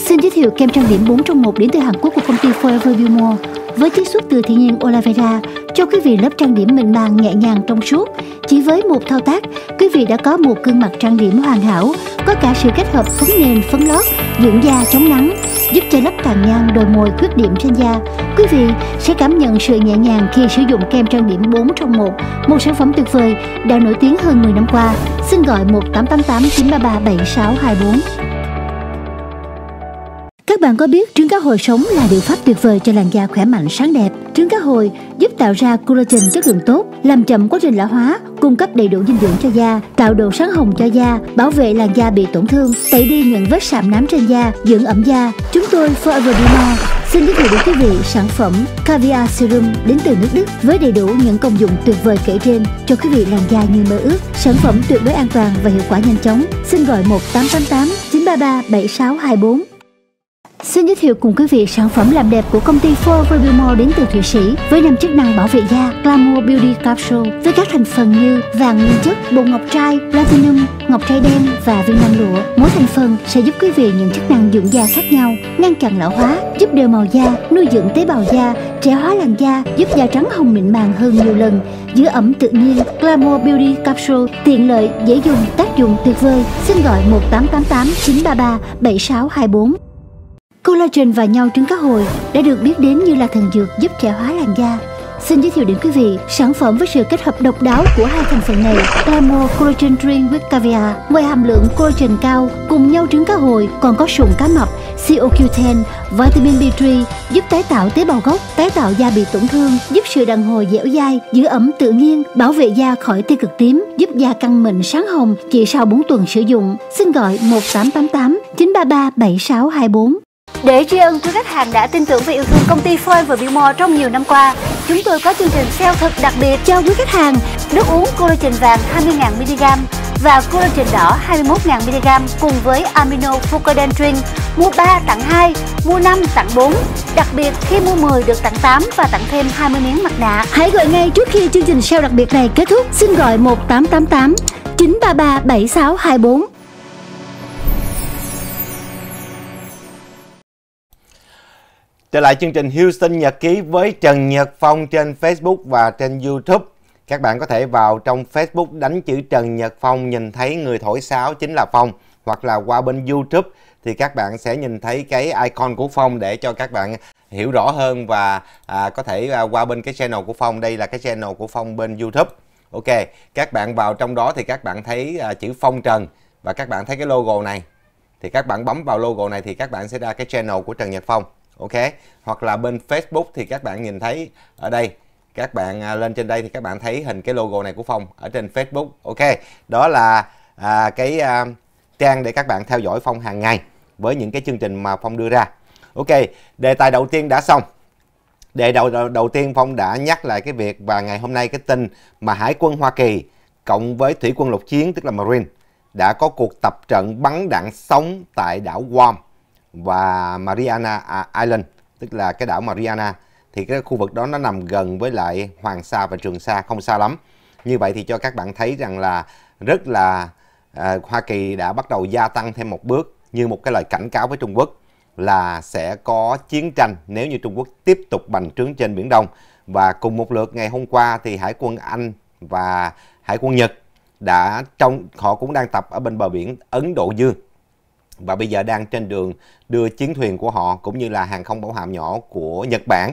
Xin giới thiệu kem trang điểm 4 trong 1 đến từ Hàn Quốc của công ty Forever Beauty với chiết xuất từ thiên nhiên aloe cho quý vị lớp trang điểm mịn màng nhẹ nhàng trong suốt. Chỉ với một thao tác, quý vị đã có một gương mặt trang điểm hoàn hảo, có cả sự kết hợp phấn nền, phấn lót, dưỡng da chống nắng, giúp che lấp tàn nhang đồi mồi khuyết điểm trên da. Quý vị sẽ cảm nhận sự nhẹ nhàng khi sử dụng kem trang điểm 4 trong 1, một sản phẩm tuyệt vời đã nổi tiếng hơn 10 năm qua. Xin gọi 1888 933 7624. Các bạn có biết trứng cá hồi sống là liệu pháp tuyệt vời cho làn da khỏe mạnh sáng đẹp. Trứng cá hồi giúp tạo ra collagen chất lượng tốt, làm chậm quá trình lão hóa, cung cấp đầy đủ dinh dưỡng cho da, tạo độ sáng hồng cho da, bảo vệ làn da bị tổn thương, tẩy đi những vết sạm nám trên da, dưỡng ẩm da. Chúng tôi Forever Dino xin giới thiệu đến quý vị sản phẩm Caviar Serum đến từ nước Đức với đầy đủ những công dụng tuyệt vời kể trên cho quý vị làn da như mơ ước. Sản phẩm tuyệt đối an toàn và hiệu quả nhanh chóng. Xin gọi 1888 933 7624. Xin giới thiệu cùng quý vị sản phẩm làm đẹp của công ty Forever Beauty đến từ Thụy Sĩ với năm chức năng bảo vệ da Glamour Beauty Capsule với các thành phần như vàng nguyên chất, bột ngọc trai, platinum, ngọc trai đen và viên năng lụa. Mỗi thành phần sẽ giúp quý vị những chức năng dưỡng da khác nhau, ngăn chặn lão hóa, giúp đều màu da, nuôi dưỡng tế bào da, trẻ hóa làn da, giúp da trắng hồng mịn màng hơn nhiều lần, giữ ẩm tự nhiên. Glamour Beauty Capsule tiện lợi, dễ dùng, tác dụng tuyệt vời. Xin gọi 1888 933 7624. Collagen và nhau trứng cá hồi đã được biết đến như là thần dược giúp trẻ hóa làn da. Xin giới thiệu đến quý vị sản phẩm với sự kết hợp độc đáo của hai thành phần này Elmo Collagen Drink with Caviar. Ngoài hàm lượng collagen cao, cùng nhau trứng cá hồi còn có sụn cá mập, CoQ10, vitamin B3 giúp tái tạo tế bào gốc, tái tạo da bị tổn thương, giúp sự đàn hồi dẻo dai, giữ ẩm tự nhiên, bảo vệ da khỏi tia cực tím, giúp da căng mịn sáng hồng chỉ sau 4 tuần sử dụng. Xin gọi 1888 933 7624. Để tri ân quý khách hàng đã tin tưởng và yêu thương công ty Foy và Billmore trong nhiều năm qua, chúng tôi có chương trình sale thật đặc biệt cho quý khách hàng nước uống collagen vàng 20.000mg và collagen đỏ 21.000mg cùng với amino fucoidentrin mua 3 tặng 2, mua 5 tặng 4. Đặc biệt khi mua 10 được tặng 8 và tặng thêm 20 miếng mặt nạ. Hãy gọi ngay trước khi chương trình sale đặc biệt này kết thúc. Xin gọi 1888 933 7624. Trở lại chương trình Houston Nhật Ký với Trần Nhật Phong trên Facebook và trên Youtube. Các bạn có thể vào trong Facebook đánh chữ Trần Nhật Phong nhìn thấy người thổi sáo chính là Phong hoặc là qua bên Youtube thì các bạn sẽ nhìn thấy cái icon của Phong để cho các bạn hiểu rõ hơn và à, có thể à, qua bên cái channel của Phong. Đây là cái channel của Phong bên Youtube. Ok, các bạn vào trong đó thì các bạn thấy à, chữ Phong Trần và các bạn thấy cái logo này. Thì các bạn bấm vào logo này thì các bạn sẽ ra cái channel của Trần Nhật Phong ok hoặc là bên Facebook thì các bạn nhìn thấy ở đây các bạn à, lên trên đây thì các bạn thấy hình cái logo này của Phong ở trên Facebook ok đó là à, cái à, trang để các bạn theo dõi Phong hàng ngày với những cái chương trình mà Phong đưa ra ok đề tài đầu tiên đã xong đề đầu, đầu đầu tiên Phong đã nhắc lại cái việc và ngày hôm nay cái tin mà Hải quân Hoa Kỳ cộng với thủy quân lục chiến tức là Marine đã có cuộc tập trận bắn đạn sống tại đảo Guam và Mariana Island tức là cái đảo Mariana thì cái khu vực đó nó nằm gần với lại Hoàng Sa và Trường Sa không xa lắm như vậy thì cho các bạn thấy rằng là rất là à, Hoa Kỳ đã bắt đầu gia tăng thêm một bước như một cái lời cảnh cáo với Trung Quốc là sẽ có chiến tranh nếu như Trung Quốc tiếp tục bành trướng trên Biển Đông và cùng một lượt ngày hôm qua thì Hải quân Anh và Hải quân Nhật đã trong họ cũng đang tập ở bên bờ biển Ấn Độ Dương và bây giờ đang trên đường đưa chiến thuyền của họ cũng như là hàng không bảo hạm nhỏ của Nhật Bản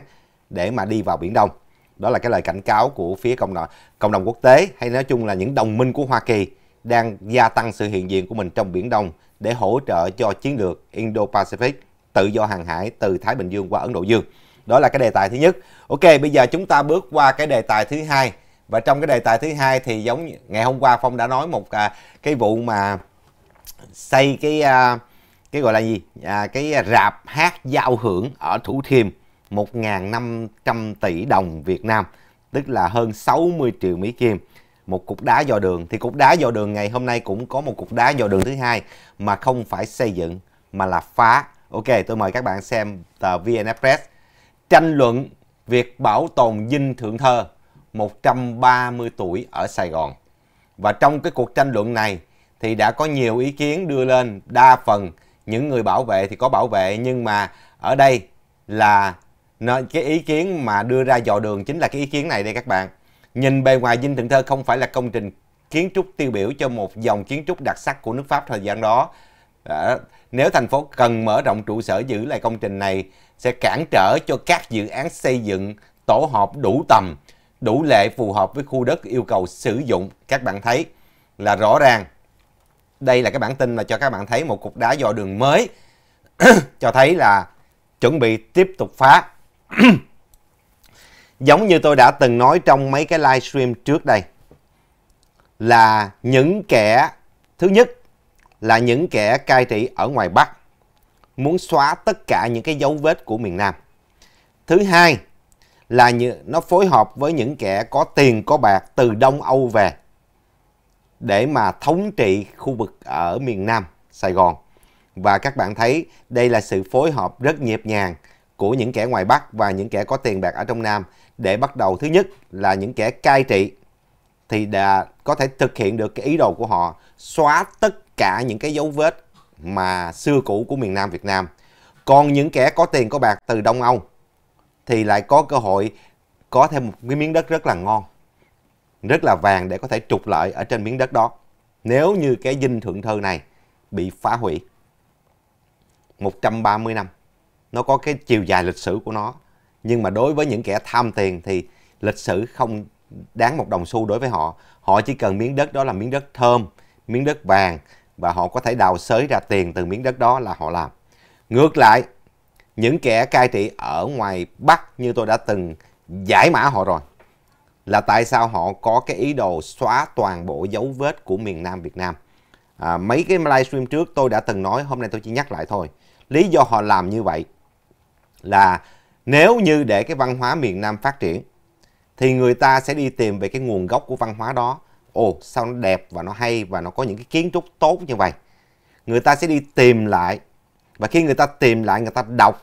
để mà đi vào Biển Đông. Đó là cái lời cảnh cáo của phía cộng đồng, cộng đồng quốc tế hay nói chung là những đồng minh của Hoa Kỳ đang gia tăng sự hiện diện của mình trong Biển Đông để hỗ trợ cho chiến lược Indo-Pacific tự do hàng hải từ Thái Bình Dương qua Ấn Độ Dương. Đó là cái đề tài thứ nhất. Ok, bây giờ chúng ta bước qua cái đề tài thứ hai. Và trong cái đề tài thứ hai thì giống ngày hôm qua Phong đã nói một à, cái vụ mà xây cái uh, cái gọi là gì à, cái rạp hát giao hưởng ở Thủ Thiêm 1.500 tỷ đồng Việt Nam tức là hơn 60 triệu Mỹ Kim một cục đá dò đường thì cục đá dò đường ngày hôm nay cũng có một cục đá dò đường thứ hai mà không phải xây dựng mà là phá ok tôi mời các bạn xem tờ VN Express tranh luận việc bảo tồn dinh thượng thơ 130 tuổi ở Sài Gòn và trong cái cuộc tranh luận này thì đã có nhiều ý kiến đưa lên đa phần những người bảo vệ thì có bảo vệ nhưng mà ở đây là cái ý kiến mà đưa ra dò đường chính là cái ý kiến này đây các bạn nhìn bề ngoài dinh Thượng Thơ không phải là công trình kiến trúc tiêu biểu cho một dòng kiến trúc đặc sắc của nước Pháp thời gian đó à, nếu thành phố cần mở rộng trụ sở giữ lại công trình này sẽ cản trở cho các dự án xây dựng tổ hợp đủ tầm đủ lệ phù hợp với khu đất yêu cầu sử dụng các bạn thấy là rõ ràng đây là cái bản tin mà cho các bạn thấy một cục đá dò đường mới cho thấy là chuẩn bị tiếp tục phá giống như tôi đã từng nói trong mấy cái livestream trước đây là những kẻ thứ nhất là những kẻ cai trị ở ngoài Bắc muốn xóa tất cả những cái dấu vết của miền Nam. Thứ hai là như, nó phối hợp với những kẻ có tiền có bạc từ Đông Âu về để mà thống trị khu vực ở miền Nam Sài Gòn. Và các bạn thấy đây là sự phối hợp rất nhịp nhàng của những kẻ ngoài Bắc và những kẻ có tiền bạc ở trong Nam để bắt đầu thứ nhất là những kẻ cai trị thì đã có thể thực hiện được cái ý đồ của họ xóa tất cả những cái dấu vết mà xưa cũ của miền Nam Việt Nam. Còn những kẻ có tiền có bạc từ Đông Âu thì lại có cơ hội có thêm một cái miếng đất rất là ngon rất là vàng để có thể trục lợi ở trên miếng đất đó nếu như cái dinh thượng thơ này bị phá hủy 130 năm nó có cái chiều dài lịch sử của nó nhưng mà đối với những kẻ tham tiền thì lịch sử không đáng một đồng xu đối với họ họ chỉ cần miếng đất đó là miếng đất thơm miếng đất vàng và họ có thể đào xới ra tiền từ miếng đất đó là họ làm ngược lại những kẻ cai trị ở ngoài bắc như tôi đã từng giải mã họ rồi là tại sao họ có cái ý đồ xóa toàn bộ dấu vết của miền Nam Việt Nam. À, mấy cái livestream trước tôi đã từng nói, hôm nay tôi chỉ nhắc lại thôi. Lý do họ làm như vậy là nếu như để cái văn hóa miền Nam phát triển thì người ta sẽ đi tìm về cái nguồn gốc của văn hóa đó. Ồ, sao nó đẹp và nó hay và nó có những cái kiến trúc tốt như vậy. Người ta sẽ đi tìm lại và khi người ta tìm lại người ta đọc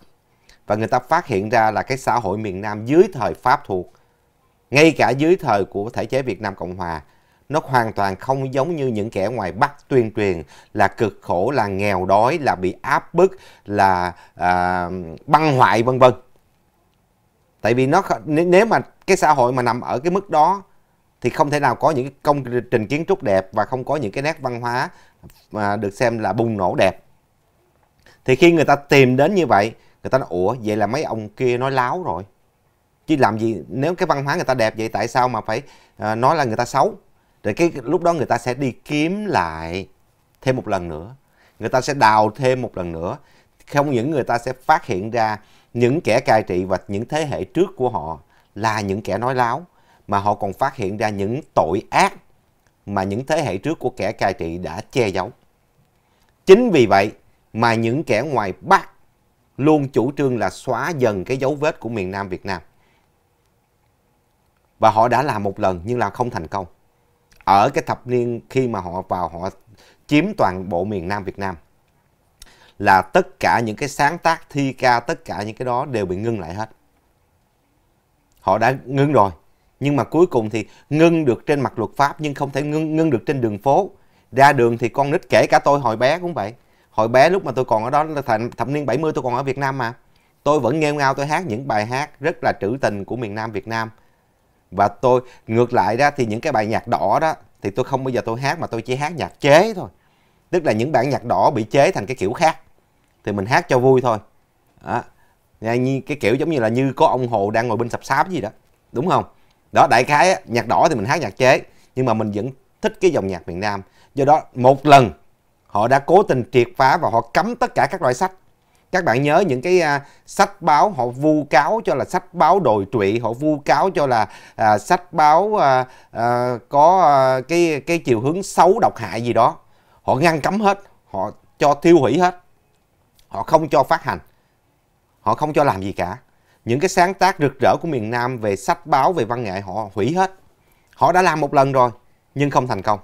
và người ta phát hiện ra là cái xã hội miền Nam dưới thời Pháp thuộc ngay cả dưới thời của thể chế Việt Nam Cộng Hòa, nó hoàn toàn không giống như những kẻ ngoài Bắc tuyên truyền là cực khổ, là nghèo đói, là bị áp bức, là à, băng hoại vân vân. Tại vì nó nếu mà cái xã hội mà nằm ở cái mức đó thì không thể nào có những công trình kiến trúc đẹp và không có những cái nét văn hóa mà được xem là bùng nổ đẹp. Thì khi người ta tìm đến như vậy, người ta nói ủa vậy là mấy ông kia nói láo rồi chứ làm gì nếu cái văn hóa người ta đẹp vậy tại sao mà phải uh, nói là người ta xấu rồi cái lúc đó người ta sẽ đi kiếm lại thêm một lần nữa người ta sẽ đào thêm một lần nữa không những người ta sẽ phát hiện ra những kẻ cai trị và những thế hệ trước của họ là những kẻ nói láo mà họ còn phát hiện ra những tội ác mà những thế hệ trước của kẻ cai trị đã che giấu chính vì vậy mà những kẻ ngoài bắc luôn chủ trương là xóa dần cái dấu vết của miền Nam Việt Nam. Và họ đã làm một lần nhưng là không thành công. Ở cái thập niên khi mà họ vào họ chiếm toàn bộ miền Nam Việt Nam là tất cả những cái sáng tác thi ca tất cả những cái đó đều bị ngưng lại hết. Họ đã ngưng rồi nhưng mà cuối cùng thì ngưng được trên mặt luật pháp nhưng không thể ngưng ngưng được trên đường phố. Ra đường thì con nít kể cả tôi hồi bé cũng vậy. Hồi bé lúc mà tôi còn ở đó là thập niên 70 tôi còn ở Việt Nam mà. Tôi vẫn nghe ngao tôi hát những bài hát rất là trữ tình của miền Nam Việt Nam và tôi ngược lại ra thì những cái bài nhạc đỏ đó thì tôi không bao giờ tôi hát mà tôi chỉ hát nhạc chế thôi tức là những bản nhạc đỏ bị chế thành cái kiểu khác thì mình hát cho vui thôi đó. như cái kiểu giống như là như có ông hồ đang ngồi bên sập sáp gì đó đúng không đó đại khái nhạc đỏ thì mình hát nhạc chế nhưng mà mình vẫn thích cái dòng nhạc miền nam do đó một lần họ đã cố tình triệt phá và họ cấm tất cả các loại sách các bạn nhớ những cái à, sách báo họ vu cáo cho là sách báo đồi trụy họ vu cáo cho là à, sách báo à, à, có à, cái cái chiều hướng xấu độc hại gì đó họ ngăn cấm hết họ cho tiêu hủy hết họ không cho phát hành họ không cho làm gì cả những cái sáng tác rực rỡ của miền Nam về sách báo về văn nghệ họ hủy hết họ đã làm một lần rồi nhưng không thành công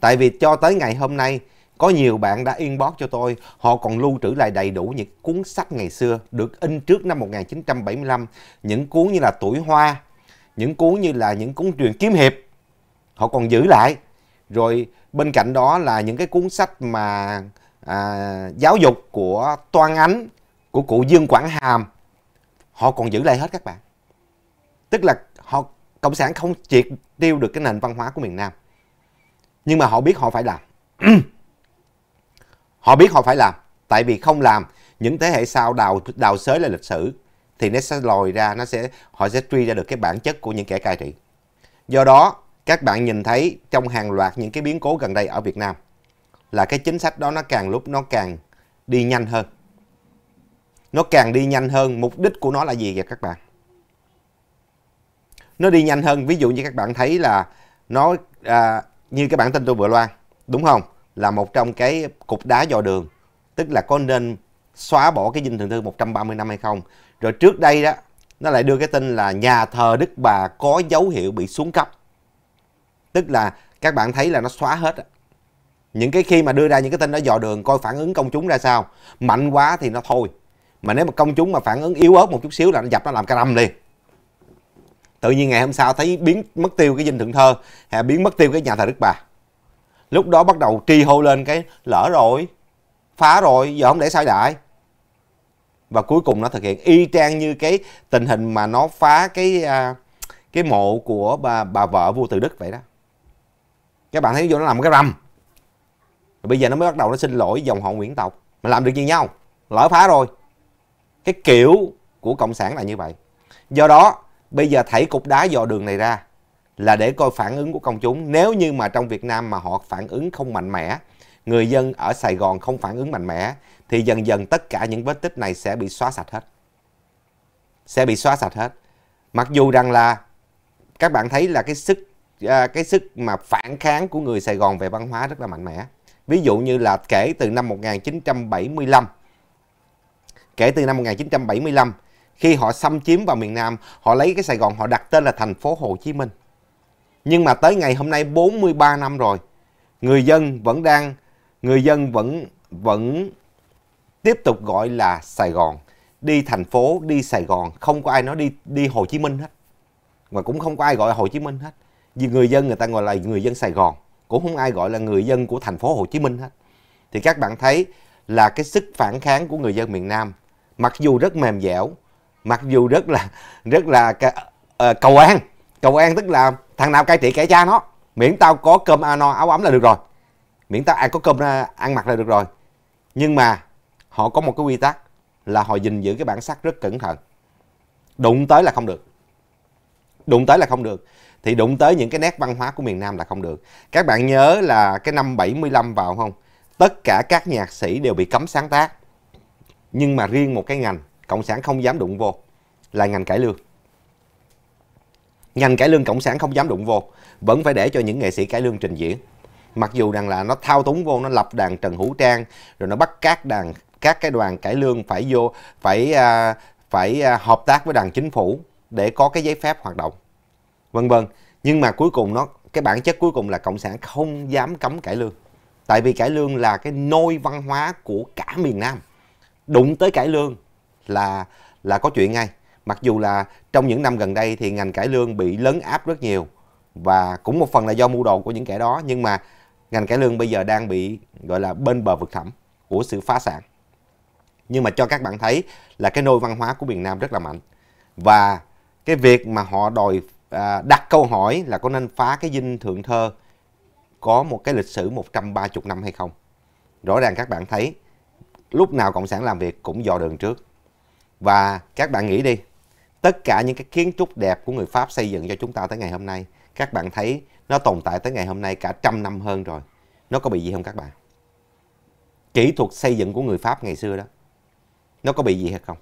tại vì cho tới ngày hôm nay có nhiều bạn đã inbox cho tôi, họ còn lưu trữ lại đầy đủ những cuốn sách ngày xưa được in trước năm 1975, những cuốn như là Tuổi Hoa, những cuốn như là những cuốn truyền kiếm hiệp, họ còn giữ lại. Rồi bên cạnh đó là những cái cuốn sách mà à, giáo dục của Toan Ánh, của cụ Dương Quảng Hàm, họ còn giữ lại hết các bạn. Tức là họ cộng sản không triệt tiêu được cái nền văn hóa của miền Nam. Nhưng mà họ biết họ phải làm. Họ biết họ phải làm, tại vì không làm, những thế hệ sau đào đào xới lên lịch sử thì nó sẽ lòi ra, nó sẽ họ sẽ truy ra được cái bản chất của những kẻ cai trị. Do đó, các bạn nhìn thấy trong hàng loạt những cái biến cố gần đây ở Việt Nam là cái chính sách đó nó càng lúc nó càng đi nhanh hơn. Nó càng đi nhanh hơn, mục đích của nó là gì vậy các bạn? Nó đi nhanh hơn, ví dụ như các bạn thấy là nó à, như cái bản tin tôi vừa loan, đúng không? là một trong cái cục đá dò đường tức là có nên xóa bỏ cái dinh thượng thư 130 năm hay không rồi trước đây đó nó lại đưa cái tin là nhà thờ Đức Bà có dấu hiệu bị xuống cấp tức là các bạn thấy là nó xóa hết những cái khi mà đưa ra những cái tin đó dò đường coi phản ứng công chúng ra sao mạnh quá thì nó thôi mà nếu mà công chúng mà phản ứng yếu ớt một chút xíu là nó dập nó làm cà râm liền tự nhiên ngày hôm sau thấy biến mất tiêu cái dinh thượng thơ hay biến mất tiêu cái nhà thờ đức bà lúc đó bắt đầu tri hô lên cái lỡ rồi phá rồi giờ không để sai đại và cuối cùng nó thực hiện y chang như cái tình hình mà nó phá cái à, cái mộ của bà bà vợ vua từ đức vậy đó các bạn thấy vô nó làm cái rầm rồi bây giờ nó mới bắt đầu nó xin lỗi dòng họ nguyễn tộc mà làm được gì nhau lỡ phá rồi cái kiểu của cộng sản là như vậy do đó bây giờ thảy cục đá dò đường này ra là để coi phản ứng của công chúng. Nếu như mà trong Việt Nam mà họ phản ứng không mạnh mẽ, người dân ở Sài Gòn không phản ứng mạnh mẽ, thì dần dần tất cả những vết tích này sẽ bị xóa sạch hết. Sẽ bị xóa sạch hết. Mặc dù rằng là các bạn thấy là cái sức à, cái sức mà phản kháng của người Sài Gòn về văn hóa rất là mạnh mẽ. Ví dụ như là kể từ năm 1975 kể từ năm 1975 khi họ xâm chiếm vào miền Nam, họ lấy cái Sài Gòn họ đặt tên là thành phố Hồ Chí Minh. Nhưng mà tới ngày hôm nay 43 năm rồi, người dân vẫn đang người dân vẫn vẫn tiếp tục gọi là Sài Gòn, đi thành phố, đi Sài Gòn, không có ai nói đi đi Hồ Chí Minh hết. Mà cũng không có ai gọi Hồ Chí Minh hết. Vì người dân người ta gọi là người dân Sài Gòn, cũng không ai gọi là người dân của thành phố Hồ Chí Minh hết. Thì các bạn thấy là cái sức phản kháng của người dân miền Nam mặc dù rất mềm dẻo, mặc dù rất là rất là uh, cầu an, cầu an tức là thằng nào cai trị kẻ cha nó miễn tao có cơm áo no áo ấm là được rồi miễn tao ai có cơm ăn mặc là được rồi nhưng mà họ có một cái quy tắc là họ gìn giữ cái bản sắc rất cẩn thận đụng tới là không được đụng tới là không được thì đụng tới những cái nét văn hóa của miền Nam là không được các bạn nhớ là cái năm 75 vào không tất cả các nhạc sĩ đều bị cấm sáng tác nhưng mà riêng một cái ngành cộng sản không dám đụng vô là ngành cải lương ngành cải lương cộng sản không dám đụng vô vẫn phải để cho những nghệ sĩ cải lương trình diễn mặc dù rằng là nó thao túng vô nó lập đàn trần hữu trang rồi nó bắt các đàn các cái đoàn cải lương phải vô phải à, phải à, hợp tác với đảng chính phủ để có cái giấy phép hoạt động vân vân nhưng mà cuối cùng nó cái bản chất cuối cùng là cộng sản không dám cấm cải lương tại vì cải lương là cái nôi văn hóa của cả miền nam đụng tới cải lương là là có chuyện ngay mặc dù là trong những năm gần đây thì ngành cải lương bị lớn áp rất nhiều và cũng một phần là do mưu đồ của những kẻ đó nhưng mà ngành cải lương bây giờ đang bị gọi là bên bờ vực thẳm của sự phá sản nhưng mà cho các bạn thấy là cái nôi văn hóa của miền Nam rất là mạnh và cái việc mà họ đòi à, đặt câu hỏi là có nên phá cái dinh thượng thơ có một cái lịch sử 130 năm hay không rõ ràng các bạn thấy lúc nào cộng sản làm việc cũng dò đường trước và các bạn nghĩ đi tất cả những cái kiến trúc đẹp của người Pháp xây dựng cho chúng ta tới ngày hôm nay các bạn thấy nó tồn tại tới ngày hôm nay cả trăm năm hơn rồi nó có bị gì không các bạn kỹ thuật xây dựng của người Pháp ngày xưa đó nó có bị gì hay không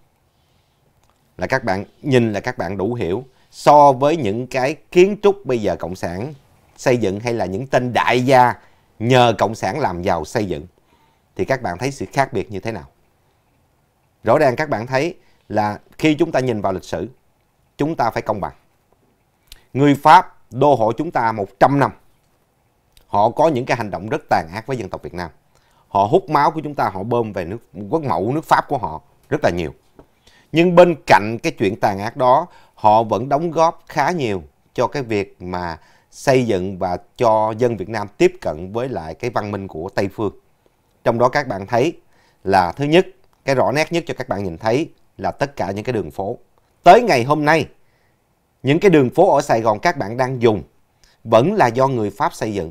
là các bạn nhìn là các bạn đủ hiểu so với những cái kiến trúc bây giờ cộng sản xây dựng hay là những tên đại gia nhờ cộng sản làm giàu xây dựng thì các bạn thấy sự khác biệt như thế nào rõ ràng các bạn thấy là khi chúng ta nhìn vào lịch sử, chúng ta phải công bằng. Người Pháp đô hộ chúng ta 100 năm. Họ có những cái hành động rất tàn ác với dân tộc Việt Nam. Họ hút máu của chúng ta, họ bơm về nước quốc mẫu nước Pháp của họ rất là nhiều. Nhưng bên cạnh cái chuyện tàn ác đó, họ vẫn đóng góp khá nhiều cho cái việc mà xây dựng và cho dân Việt Nam tiếp cận với lại cái văn minh của Tây phương. Trong đó các bạn thấy là thứ nhất, cái rõ nét nhất cho các bạn nhìn thấy là tất cả những cái đường phố. Tới ngày hôm nay, những cái đường phố ở Sài Gòn các bạn đang dùng vẫn là do người Pháp xây dựng.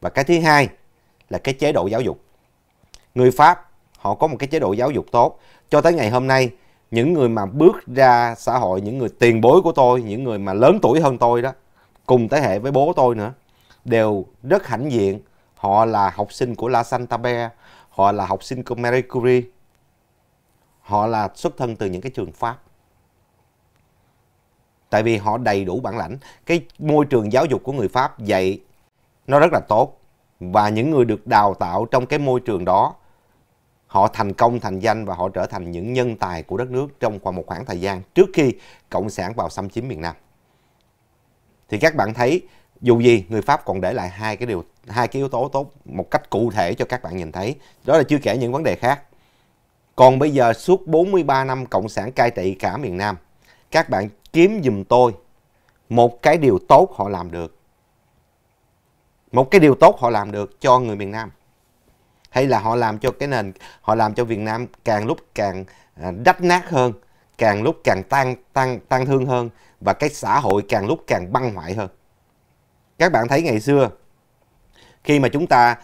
Và cái thứ hai là cái chế độ giáo dục. Người Pháp họ có một cái chế độ giáo dục tốt. Cho tới ngày hôm nay, những người mà bước ra xã hội, những người tiền bối của tôi, những người mà lớn tuổi hơn tôi đó, cùng thế hệ với bố tôi nữa, đều rất hãnh diện. Họ là học sinh của La Santa Be, họ là học sinh của Marie Curie, họ là xuất thân từ những cái trường Pháp. Tại vì họ đầy đủ bản lãnh. Cái môi trường giáo dục của người Pháp dạy nó rất là tốt. Và những người được đào tạo trong cái môi trường đó, họ thành công, thành danh và họ trở thành những nhân tài của đất nước trong khoảng một khoảng thời gian trước khi Cộng sản vào xâm chiếm miền Nam. Thì các bạn thấy, dù gì người Pháp còn để lại hai cái điều hai cái yếu tố tốt một cách cụ thể cho các bạn nhìn thấy. Đó là chưa kể những vấn đề khác. Còn bây giờ suốt 43 năm Cộng sản cai trị cả miền Nam, các bạn kiếm dùm tôi một cái điều tốt họ làm được. Một cái điều tốt họ làm được cho người miền Nam. Hay là họ làm cho cái nền, họ làm cho Việt Nam càng lúc càng rách à, nát hơn, càng lúc càng tan, tan, tan thương hơn và cái xã hội càng lúc càng băng hoại hơn. Các bạn thấy ngày xưa khi mà chúng ta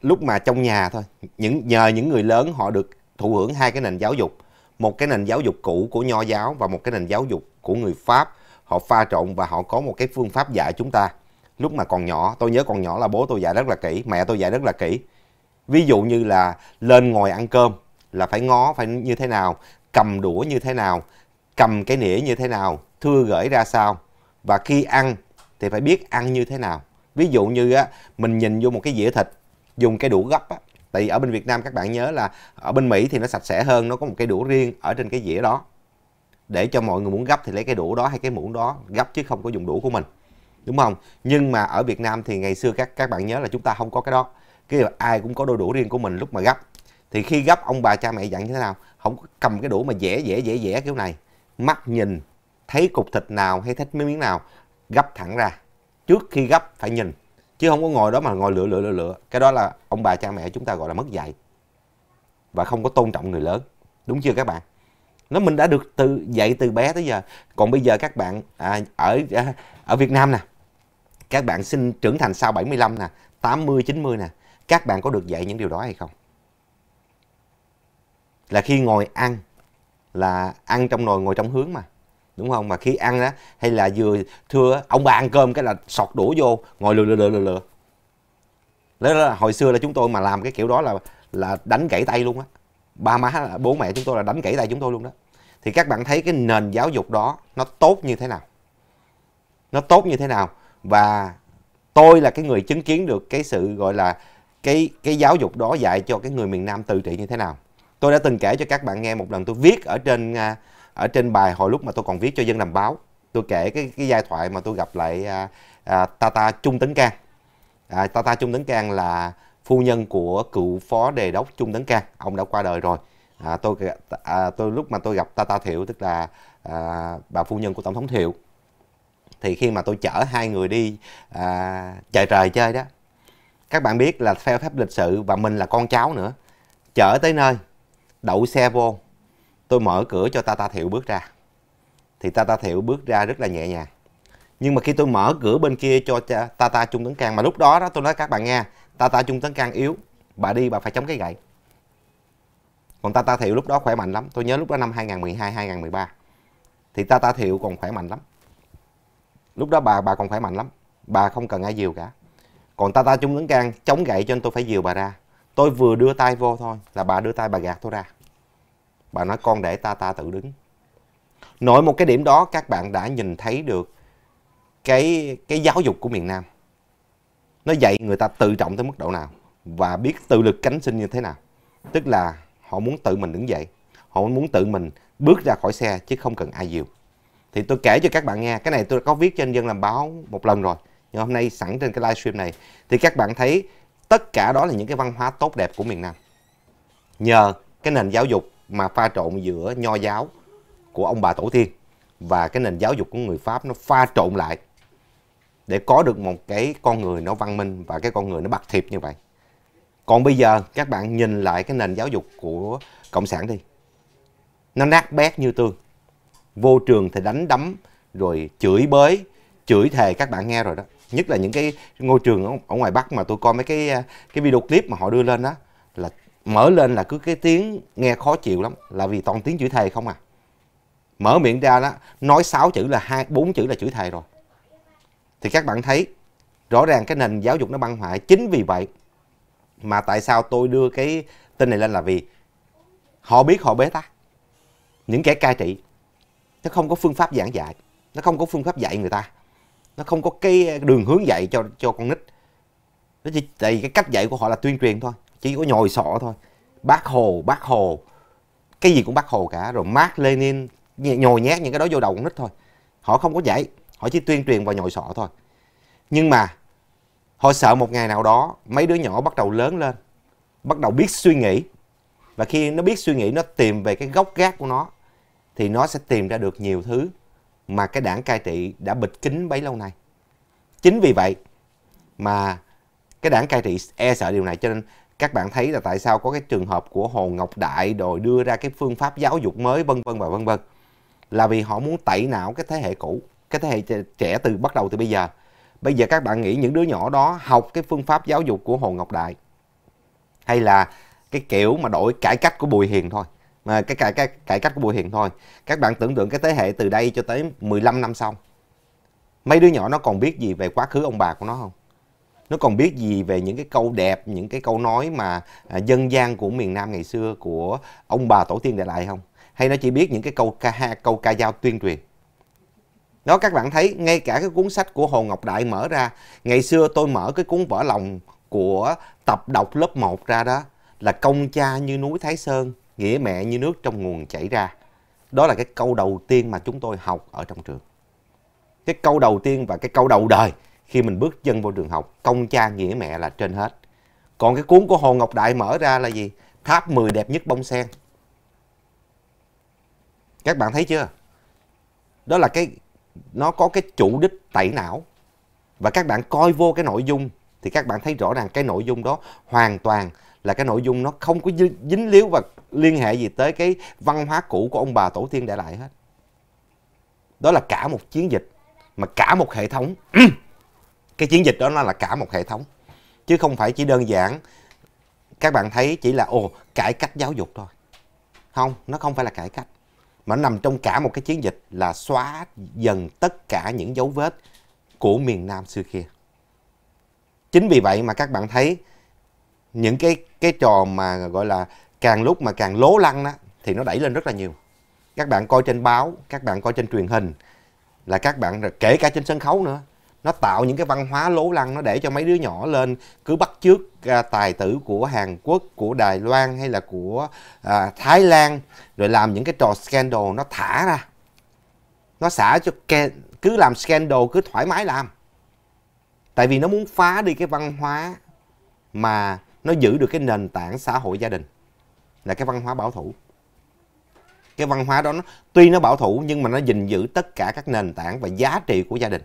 lúc mà trong nhà thôi, những nhờ những người lớn họ được thụ hưởng hai cái nền giáo dục một cái nền giáo dục cũ của nho giáo và một cái nền giáo dục của người pháp họ pha trộn và họ có một cái phương pháp dạy chúng ta lúc mà còn nhỏ tôi nhớ còn nhỏ là bố tôi dạy rất là kỹ mẹ tôi dạy rất là kỹ ví dụ như là lên ngồi ăn cơm là phải ngó phải như thế nào cầm đũa như thế nào cầm cái nĩa như thế nào thưa gửi ra sao và khi ăn thì phải biết ăn như thế nào ví dụ như á mình nhìn vô một cái dĩa thịt dùng cái đũa gấp á, tại vì ở bên Việt Nam các bạn nhớ là ở bên Mỹ thì nó sạch sẽ hơn nó có một cái đũa riêng ở trên cái dĩa đó để cho mọi người muốn gấp thì lấy cái đũa đó hay cái muỗng đó gấp chứ không có dùng đũa của mình đúng không nhưng mà ở Việt Nam thì ngày xưa các các bạn nhớ là chúng ta không có cái đó cái ai cũng có đôi đũa riêng của mình lúc mà gấp thì khi gấp ông bà cha mẹ dặn như thế nào không cầm cái đũa mà dễ dễ dễ dễ kiểu này mắt nhìn thấy cục thịt nào hay thích miếng nào gấp thẳng ra trước khi gấp phải nhìn chứ không có ngồi đó mà ngồi lựa lựa lựa lựa cái đó là ông bà cha mẹ chúng ta gọi là mất dạy và không có tôn trọng người lớn đúng chưa các bạn nó mình đã được từ dạy từ bé tới giờ còn bây giờ các bạn à, ở à, ở Việt Nam nè các bạn sinh trưởng thành sau 75 nè 80 90 nè các bạn có được dạy những điều đó hay không là khi ngồi ăn là ăn trong nồi ngồi trong hướng mà đúng không mà khi ăn á hay là vừa thưa ông bà ăn cơm cái là sọt đũa vô ngồi lừa lừa lừa lừa đó là hồi xưa là chúng tôi mà làm cái kiểu đó là là đánh gãy tay luôn á ba má bố mẹ chúng tôi là đánh gãy tay chúng tôi luôn đó thì các bạn thấy cái nền giáo dục đó nó tốt như thế nào nó tốt như thế nào và tôi là cái người chứng kiến được cái sự gọi là cái cái giáo dục đó dạy cho cái người miền Nam tự trị như thế nào tôi đã từng kể cho các bạn nghe một lần tôi viết ở trên à, ở trên bài hồi lúc mà tôi còn viết cho dân làm báo tôi kể cái cái giai thoại mà tôi gặp lại à, à, Tata Trung Tấn Cang à, Tata Trung Tấn Cang là phu nhân của cựu phó đề đốc Trung Tấn Cang ông đã qua đời rồi à, tôi à, tôi lúc mà tôi gặp Tata Thiệu tức là à, bà phu nhân của tổng thống Thiệu thì khi mà tôi chở hai người đi à, trời trời chơi đó các bạn biết là theo phép lịch sự và mình là con cháu nữa chở tới nơi đậu xe vô tôi mở cửa cho Tata Thiệu bước ra thì Tata Thiệu bước ra rất là nhẹ nhàng nhưng mà khi tôi mở cửa bên kia cho Tata Trung Tấn Cang mà lúc đó đó tôi nói các bạn nghe Tata Trung Tấn Cang yếu bà đi bà phải chống cái gậy còn Tata Thiệu lúc đó khỏe mạnh lắm tôi nhớ lúc đó năm 2012 2013 thì Tata Thiệu còn khỏe mạnh lắm lúc đó bà bà còn khỏe mạnh lắm bà không cần ai dìu cả còn Tata Trung Tấn Cang chống gậy cho nên tôi phải dìu bà ra tôi vừa đưa tay vô thôi là bà đưa tay bà gạt tôi ra bà nói con để ta ta tự đứng Nổi một cái điểm đó các bạn đã nhìn thấy được cái cái giáo dục của miền nam nó dạy người ta tự trọng tới mức độ nào và biết tự lực cánh sinh như thế nào tức là họ muốn tự mình đứng dậy họ muốn tự mình bước ra khỏi xe chứ không cần ai dìu thì tôi kể cho các bạn nghe cái này tôi có viết trên dân làm báo một lần rồi nhưng hôm nay sẵn trên cái livestream này thì các bạn thấy tất cả đó là những cái văn hóa tốt đẹp của miền nam nhờ cái nền giáo dục mà pha trộn giữa nho giáo của ông bà tổ tiên và cái nền giáo dục của người Pháp nó pha trộn lại để có được một cái con người nó văn minh và cái con người nó bắt thiệp như vậy. Còn bây giờ các bạn nhìn lại cái nền giáo dục của Cộng sản đi. Nó nát bét như tương. Vô trường thì đánh đấm rồi chửi bới, chửi thề các bạn nghe rồi đó. Nhất là những cái ngôi trường ở ngoài Bắc mà tôi coi mấy cái cái video clip mà họ đưa lên đó là mở lên là cứ cái tiếng nghe khó chịu lắm là vì toàn tiếng chữ thầy không à mở miệng ra đó nói sáu chữ là hai bốn chữ là chữ thầy rồi thì các bạn thấy rõ ràng cái nền giáo dục nó băng hoại chính vì vậy mà tại sao tôi đưa cái tin này lên là vì họ biết họ bế tắc những kẻ cai trị nó không có phương pháp giảng dạy nó không có phương pháp dạy người ta nó không có cái đường hướng dạy cho cho con nít nó chỉ tại cái cách dạy của họ là tuyên truyền thôi chỉ có nhồi sọ thôi bác hồ bác hồ cái gì cũng bác hồ cả rồi mark lenin nhồi nhét những cái đó vô đầu con nít thôi họ không có dạy họ chỉ tuyên truyền và nhồi sọ thôi nhưng mà họ sợ một ngày nào đó mấy đứa nhỏ bắt đầu lớn lên bắt đầu biết suy nghĩ và khi nó biết suy nghĩ nó tìm về cái gốc gác của nó thì nó sẽ tìm ra được nhiều thứ mà cái đảng cai trị đã bịt kín bấy lâu nay chính vì vậy mà cái đảng cai trị e sợ điều này cho nên các bạn thấy là tại sao có cái trường hợp của Hồ Ngọc Đại rồi đưa ra cái phương pháp giáo dục mới vân vân và vân vân là vì họ muốn tẩy não cái thế hệ cũ cái thế hệ trẻ từ bắt đầu từ bây giờ bây giờ các bạn nghĩ những đứa nhỏ đó học cái phương pháp giáo dục của Hồ Ngọc Đại hay là cái kiểu mà đổi cải cách của Bùi Hiền thôi mà cái cải, cải cải cách của Bùi Hiền thôi các bạn tưởng tượng cái thế hệ từ đây cho tới 15 năm sau mấy đứa nhỏ nó còn biết gì về quá khứ ông bà của nó không nó còn biết gì về những cái câu đẹp những cái câu nói mà à, dân gian của miền nam ngày xưa của ông bà tổ tiên để lại không hay nó chỉ biết những cái câu ca câu ca dao tuyên truyền đó các bạn thấy ngay cả cái cuốn sách của Hồ Ngọc Đại mở ra ngày xưa tôi mở cái cuốn vở lòng của tập đọc lớp 1 ra đó là công cha như núi Thái Sơn nghĩa mẹ như nước trong nguồn chảy ra đó là cái câu đầu tiên mà chúng tôi học ở trong trường cái câu đầu tiên và cái câu đầu đời khi mình bước chân vào trường học công cha nghĩa mẹ là trên hết còn cái cuốn của hồ ngọc đại mở ra là gì tháp 10 đẹp nhất bông sen các bạn thấy chưa đó là cái nó có cái chủ đích tẩy não và các bạn coi vô cái nội dung thì các bạn thấy rõ ràng cái nội dung đó hoàn toàn là cái nội dung nó không có dính líu và liên hệ gì tới cái văn hóa cũ của ông bà tổ tiên để lại hết đó là cả một chiến dịch mà cả một hệ thống cái chiến dịch đó nó là cả một hệ thống chứ không phải chỉ đơn giản các bạn thấy chỉ là ồ cải cách giáo dục thôi không nó không phải là cải cách mà nằm trong cả một cái chiến dịch là xóa dần tất cả những dấu vết của miền Nam xưa kia chính vì vậy mà các bạn thấy những cái cái trò mà gọi là càng lúc mà càng lố lăng đó thì nó đẩy lên rất là nhiều các bạn coi trên báo các bạn coi trên truyền hình là các bạn kể cả trên sân khấu nữa nó tạo những cái văn hóa lố lăng nó để cho mấy đứa nhỏ lên cứ bắt chước à, tài tử của Hàn Quốc của Đài Loan hay là của à, Thái Lan rồi làm những cái trò scandal nó thả ra nó xả cho cứ làm scandal cứ thoải mái làm tại vì nó muốn phá đi cái văn hóa mà nó giữ được cái nền tảng xã hội gia đình là cái văn hóa bảo thủ cái văn hóa đó nó, tuy nó bảo thủ nhưng mà nó gìn giữ tất cả các nền tảng và giá trị của gia đình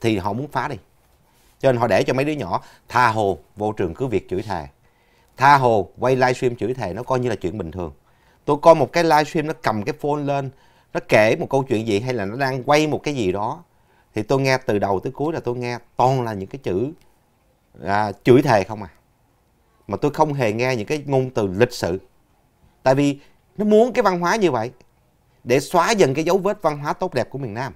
thì họ muốn phá đi cho nên họ để cho mấy đứa nhỏ tha hồ vô trường cứ việc chửi thề tha hồ quay livestream chửi thề nó coi như là chuyện bình thường tôi coi một cái livestream nó cầm cái phone lên nó kể một câu chuyện gì hay là nó đang quay một cái gì đó thì tôi nghe từ đầu tới cuối là tôi nghe toàn là những cái chữ à, chửi thề không à mà tôi không hề nghe những cái ngôn từ lịch sự tại vì nó muốn cái văn hóa như vậy để xóa dần cái dấu vết văn hóa tốt đẹp của miền nam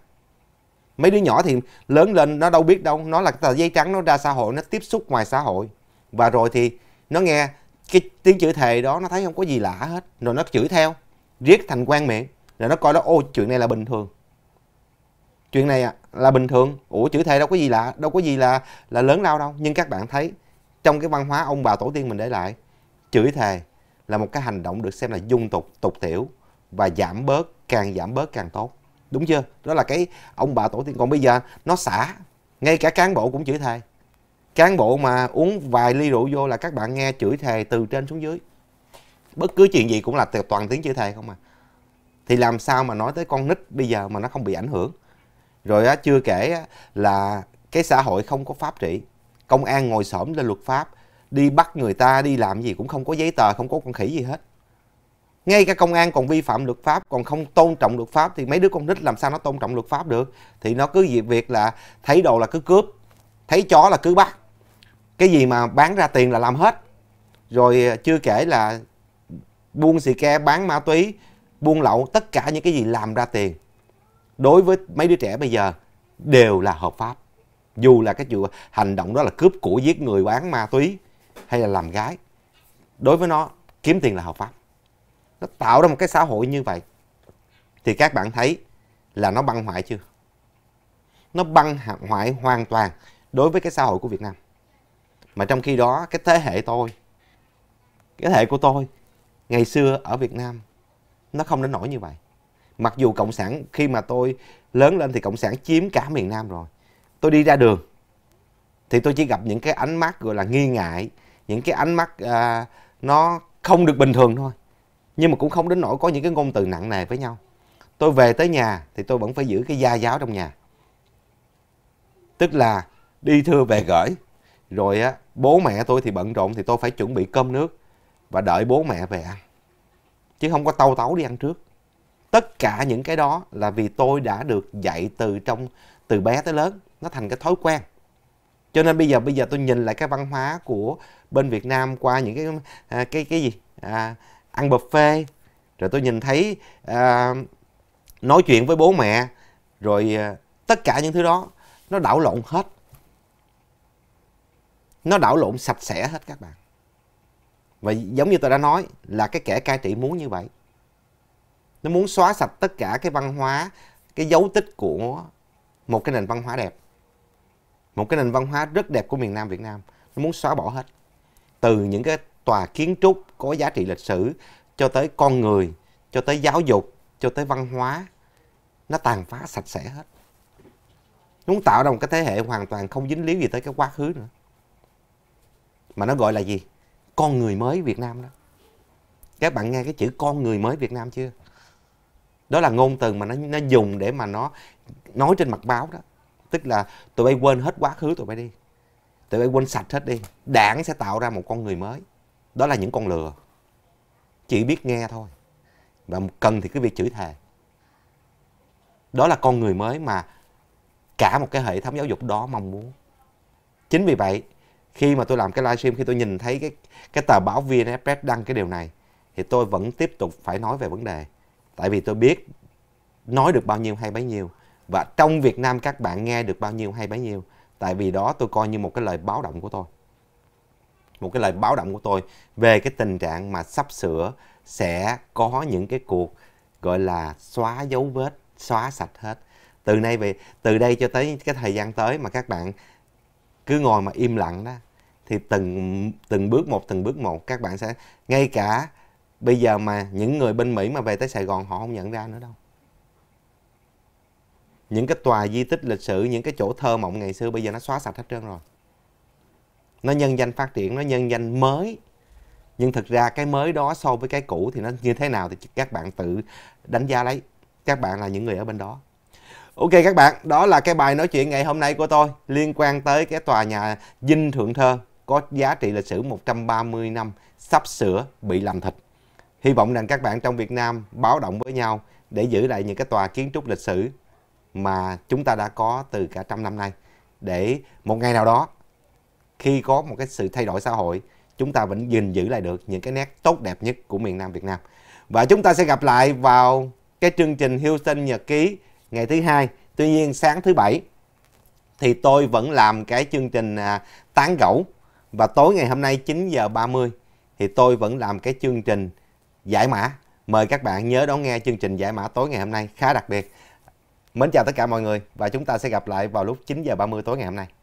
mấy đứa nhỏ thì lớn lên nó đâu biết đâu nó là tờ giấy trắng nó ra xã hội nó tiếp xúc ngoài xã hội và rồi thì nó nghe cái tiếng chữ thề đó nó thấy không có gì lạ hết rồi nó chửi theo riết thành quan miệng rồi nó coi đó ô chuyện này là bình thường chuyện này à, là bình thường ủa chữ thề đâu có gì lạ đâu có gì là là lớn lao đâu nhưng các bạn thấy trong cái văn hóa ông bà tổ tiên mình để lại chửi thề là một cái hành động được xem là dung tục tục tiểu và giảm bớt càng giảm bớt càng tốt đúng chưa đó là cái ông bà tổ tiên còn bây giờ nó xả ngay cả cán bộ cũng chửi thề cán bộ mà uống vài ly rượu vô là các bạn nghe chửi thề từ trên xuống dưới bất cứ chuyện gì cũng là toàn tiếng chửi thề không à thì làm sao mà nói tới con nít bây giờ mà nó không bị ảnh hưởng rồi á chưa kể là cái xã hội không có pháp trị công an ngồi xổm lên luật pháp đi bắt người ta đi làm gì cũng không có giấy tờ không có con khỉ gì hết ngay cả công an còn vi phạm luật pháp còn không tôn trọng luật pháp thì mấy đứa con nít làm sao nó tôn trọng luật pháp được thì nó cứ việc việc là thấy đồ là cứ cướp thấy chó là cứ bắt cái gì mà bán ra tiền là làm hết rồi à, chưa kể là buôn xì ke bán ma túy buôn lậu tất cả những cái gì làm ra tiền đối với mấy đứa trẻ bây giờ đều là hợp pháp dù là cái chuyện hành động đó là cướp của giết người bán ma túy hay là làm gái đối với nó kiếm tiền là hợp pháp nó tạo ra một cái xã hội như vậy thì các bạn thấy là nó băng hoại chưa nó băng hoại hoàn toàn đối với cái xã hội của Việt Nam mà trong khi đó cái thế hệ tôi cái thế hệ của tôi ngày xưa ở Việt Nam nó không đến nổi như vậy mặc dù cộng sản khi mà tôi lớn lên thì cộng sản chiếm cả miền Nam rồi tôi đi ra đường thì tôi chỉ gặp những cái ánh mắt gọi là nghi ngại những cái ánh mắt à, nó không được bình thường thôi nhưng mà cũng không đến nỗi có những cái ngôn từ nặng nề với nhau tôi về tới nhà thì tôi vẫn phải giữ cái gia giáo trong nhà tức là đi thưa về gửi rồi á bố mẹ tôi thì bận rộn thì tôi phải chuẩn bị cơm nước và đợi bố mẹ về ăn chứ không có tâu tấu đi ăn trước tất cả những cái đó là vì tôi đã được dạy từ trong từ bé tới lớn nó thành cái thói quen cho nên bây giờ bây giờ tôi nhìn lại cái văn hóa của bên Việt Nam qua những cái à, cái cái gì à, ăn buffet rồi tôi nhìn thấy à, nói chuyện với bố mẹ rồi à, tất cả những thứ đó nó đảo lộn hết nó đảo lộn sạch sẽ hết các bạn và giống như tôi đã nói là cái kẻ cai trị muốn như vậy nó muốn xóa sạch tất cả cái văn hóa cái dấu tích của một cái nền văn hóa đẹp một cái nền văn hóa rất đẹp của miền nam việt nam nó muốn xóa bỏ hết từ những cái tòa kiến trúc có giá trị lịch sử cho tới con người cho tới giáo dục cho tới văn hóa nó tàn phá sạch sẽ hết muốn tạo ra một cái thế hệ hoàn toàn không dính líu gì tới cái quá khứ nữa mà nó gọi là gì con người mới việt nam đó các bạn nghe cái chữ con người mới việt nam chưa đó là ngôn từ mà nó nó dùng để mà nó nói trên mặt báo đó tức là tụi bay quên hết quá khứ tụi bay đi tụi bay quên sạch hết đi đảng sẽ tạo ra một con người mới đó là những con lừa chỉ biết nghe thôi và cần thì cái việc chửi thề đó là con người mới mà cả một cái hệ thống giáo dục đó mong muốn chính vì vậy khi mà tôi làm cái livestream khi tôi nhìn thấy cái cái tờ báo VN Express đăng cái điều này thì tôi vẫn tiếp tục phải nói về vấn đề tại vì tôi biết nói được bao nhiêu hay bấy nhiêu và trong Việt Nam các bạn nghe được bao nhiêu hay bấy nhiêu tại vì đó tôi coi như một cái lời báo động của tôi một cái lời báo động của tôi về cái tình trạng mà sắp sửa sẽ có những cái cuộc gọi là xóa dấu vết, xóa sạch hết. Từ nay về từ đây cho tới cái thời gian tới mà các bạn cứ ngồi mà im lặng đó thì từng từng bước một từng bước một các bạn sẽ ngay cả bây giờ mà những người bên Mỹ mà về tới Sài Gòn họ không nhận ra nữa đâu những cái tòa di tích lịch sử những cái chỗ thơ mộng ngày xưa bây giờ nó xóa sạch hết trơn rồi nó nhân danh phát triển nó nhân danh mới nhưng thực ra cái mới đó so với cái cũ thì nó như thế nào thì các bạn tự đánh giá lấy các bạn là những người ở bên đó ok các bạn đó là cái bài nói chuyện ngày hôm nay của tôi liên quan tới cái tòa nhà dinh thượng thơ có giá trị lịch sử 130 năm sắp sửa bị làm thịt hy vọng rằng các bạn trong Việt Nam báo động với nhau để giữ lại những cái tòa kiến trúc lịch sử mà chúng ta đã có từ cả trăm năm nay để một ngày nào đó khi có một cái sự thay đổi xã hội chúng ta vẫn gìn giữ lại được những cái nét tốt đẹp nhất của miền Nam Việt Nam và chúng ta sẽ gặp lại vào cái chương trình Houston Nhật ký ngày thứ hai tuy nhiên sáng thứ bảy thì tôi vẫn làm cái chương trình à, tán gẫu và tối ngày hôm nay 9 giờ 30 thì tôi vẫn làm cái chương trình giải mã mời các bạn nhớ đón nghe chương trình giải mã tối ngày hôm nay khá đặc biệt mến chào tất cả mọi người và chúng ta sẽ gặp lại vào lúc 9 giờ 30 tối ngày hôm nay